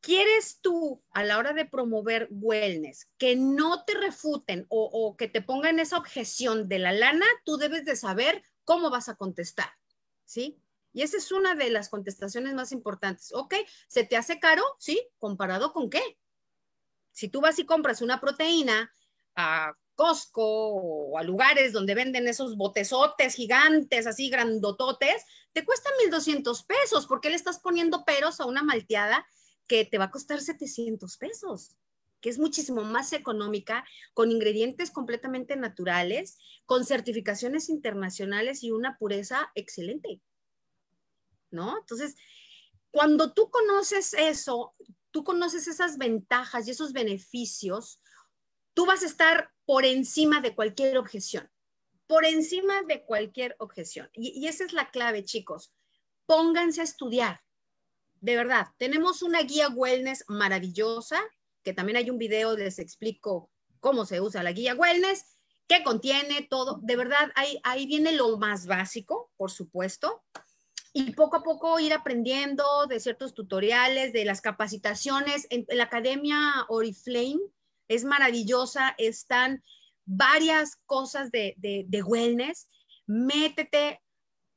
¿quieres tú a la hora de promover wellness que no te refuten o, o que te pongan esa objeción de la lana? Tú debes de saber cómo vas a contestar, ¿sí? Y esa es una de las contestaciones más importantes. Ok, ¿se te hace caro? Sí, comparado con qué. Si tú vas y compras una proteína a Costco o a lugares donde venden esos botezotes gigantes, así grandototes, te cuesta 1.200 pesos. ¿Por qué le estás poniendo peros a una malteada que te va a costar 700 pesos? que es muchísimo más económica, con ingredientes completamente naturales, con certificaciones internacionales y una pureza excelente. ¿No? Entonces, cuando tú conoces eso, tú conoces esas ventajas y esos beneficios, tú vas a estar por encima de cualquier objeción, por encima de cualquier objeción. Y, y, esa es la clave, chicos. Pónganse a estudiar. De verdad, tenemos una guía wellness maravillosa que también hay un video, les explico cómo se usa la guía wellness, que contiene todo. De verdad, ahí, ahí viene lo más básico, por supuesto. Y poco a poco ir aprendiendo de ciertos tutoriales, de las capacitaciones. En, la academia Oriflame es maravillosa, están varias cosas de, de, de wellness. Métete,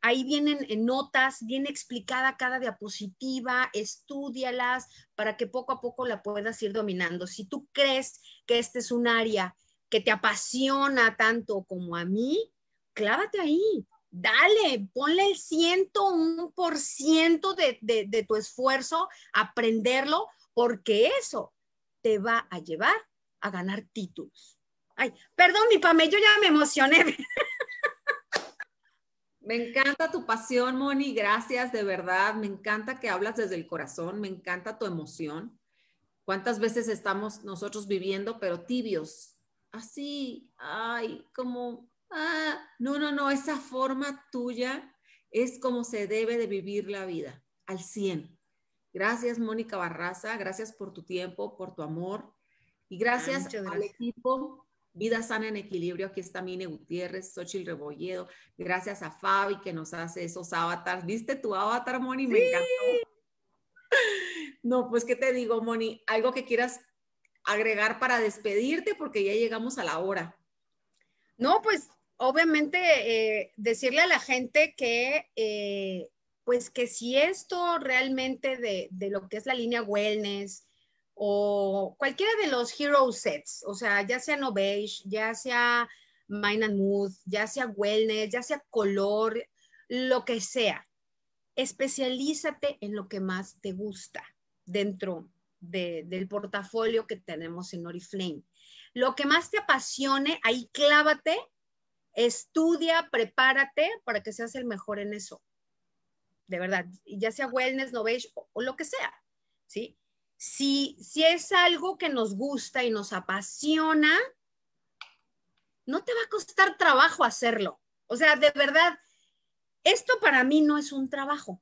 Ahí vienen notas, viene explicada cada diapositiva, estudialas para que poco a poco la puedas ir dominando. Si tú crees que este es un área que te apasiona tanto como a mí, clávate ahí, dale, ponle el 101% por ciento de tu esfuerzo, aprenderlo, porque eso te va a llevar a ganar títulos. Ay, perdón, mi Pame, yo ya me emocioné. Me encanta tu pasión, Moni, gracias de verdad. Me encanta que hablas desde el corazón, me encanta tu emoción. ¿Cuántas veces estamos nosotros viviendo, pero tibios? Así, ay, como, ah, no, no, no, esa forma tuya es como se debe de vivir la vida, al 100. Gracias, Mónica Barraza, gracias por tu tiempo, por tu amor y gracias, gracias. al equipo Vida Sana en Equilibrio, aquí está Mine Gutiérrez, Xochitl Rebolledo, gracias a Fabi que nos hace esos avatars. ¿Viste tu avatar, Moni? Me encantó. No, pues, ¿qué te digo, Moni? Algo que quieras agregar para despedirte porque ya llegamos a la hora. No, pues obviamente eh, decirle a la gente que, eh, pues que si esto realmente de, de, lo que es la línea wellness, o cualquiera de los hero sets, o sea, ya sea Novage, ya sea Mind and Mood, ya sea Wellness, ya sea Color, lo que sea. Especialízate en lo que más te gusta dentro del portafolio que tenemos en Oriflame. Lo que más te apasione, ahí clávate, estudia, prepárate para que seas el mejor en eso. De verdad, ya sea Wellness, Novage o, o lo que sea, ¿sí? si, es algo que nos gusta y nos apasiona, no te va a costar trabajo hacerlo. O sea, de verdad, esto para mí no es un trabajo.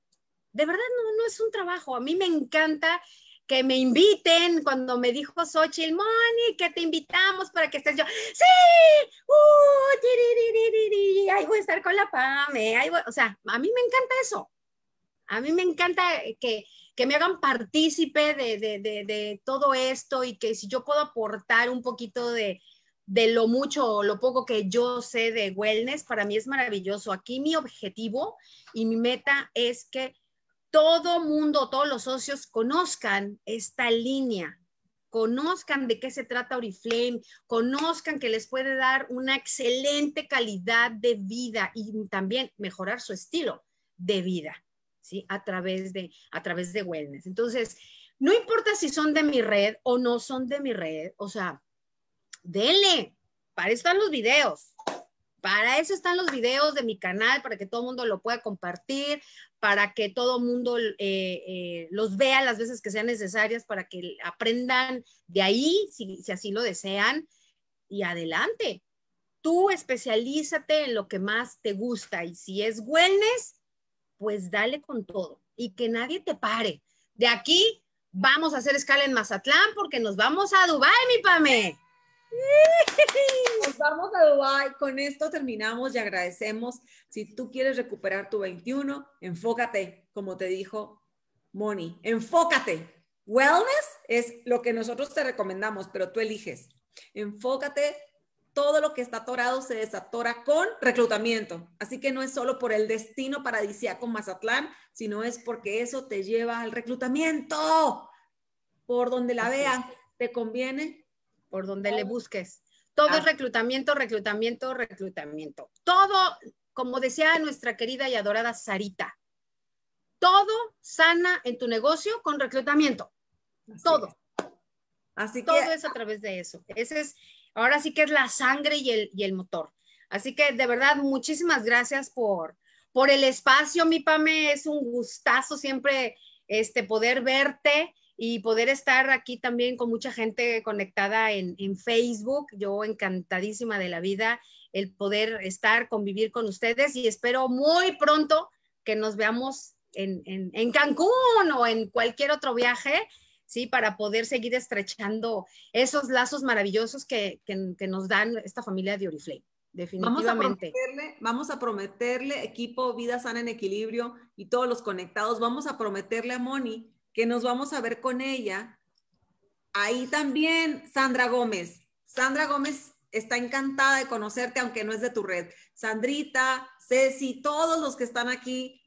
De verdad, no, es un trabajo. A mí me encanta que me inviten. Cuando me dijo Xochitl, Moni, que te invitamos para que estés yo. ¡Sí! ¡Uh! Ahí voy a estar con la PAME. O sea, a mí me encanta eso. A mí me encanta que, que me hagan partícipe de, todo esto y que si yo puedo aportar un poquito de, de lo mucho o lo poco que yo sé de wellness, para mí es maravilloso. Aquí mi objetivo y mi meta es que todo mundo, todos los socios conozcan esta línea, conozcan de qué se trata Oriflame, conozcan que les puede dar una excelente calidad de vida y también mejorar su estilo de vida. ¿sí? A través de, a través de wellness. Entonces, no importa si son de mi red o no son de mi red, o sea, denle, para eso están los videos. Para eso están los videos de mi canal, para que todo el mundo lo pueda compartir, para que todo el mundo eh, eh, los vea las veces que sean necesarias, para que aprendan de ahí, si, si así lo desean, y adelante. Tú especialízate en lo que más te gusta y si es wellness, pues dale con todo y que nadie te pare. De aquí vamos a hacer escala en Mazatlán porque nos vamos a Dubai, mi Pame. Nos vamos a Dubai. Con esto terminamos y agradecemos. Si tú quieres recuperar tu 21, enfócate, como te dijo Moni, enfócate. Wellness es lo que nosotros te recomendamos, pero tú eliges. Enfócate que está atorado se desatora con reclutamiento. Así que no es solo por el destino paradisíaco Mazatlán, sino es porque eso te lleva al reclutamiento. Por donde la veas, te conviene. Por donde le busques. Todo es reclutamiento, reclutamiento, reclutamiento. Todo, como decía nuestra querida y adorada Sarita, todo sana en tu negocio con reclutamiento. todo. Así todo es a través de eso. Ese es Ahora sí que es la sangre y el, motor. Así que de verdad, muchísimas gracias por, por el espacio, mi Pame. Es un gustazo siempre este, poder verte y poder estar aquí también con mucha gente conectada en, Facebook. Yo encantadísima de la vida el poder estar, convivir con ustedes y espero muy pronto que nos veamos en, en Cancún o en cualquier otro viaje para poder seguir estrechando esos lazos maravillosos que, nos dan esta familia de Oriflame. Definitivamente. Vamos a, prometerle, vamos a prometerle, equipo Vida Sana en Equilibrio y todos los conectados, vamos a prometerle a Moni que nos vamos a ver con ella. Ahí también, Sandra Gómez. Sandra Gómez está encantada de conocerte, aunque no es de tu red. Sandrita, Ceci, todos los que están aquí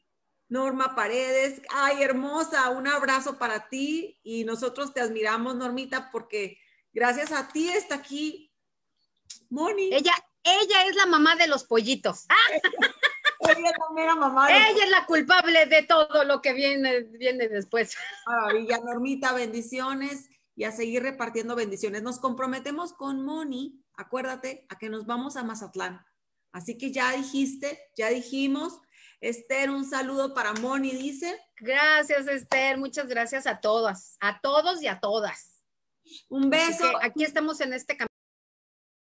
Norma Paredes, ay hermosa, un abrazo para ti y nosotros te admiramos, Normita, porque gracias a ti está aquí Moni. Ella, ella es la mamá de los pollitos. Ella también mamá. Ella es la culpable de todo lo que viene, viene después. Maravilla, Normita, bendiciones y a seguir repartiendo bendiciones. Nos comprometemos con Moni, acuérdate, a que nos vamos a Mazatlán. Así que ya dijiste, ya dijimos, Esther, un saludo para Moni, dice. Gracias, Esther. Muchas gracias a todas, a todos y a todas. Un beso. aquí estamos en este camino.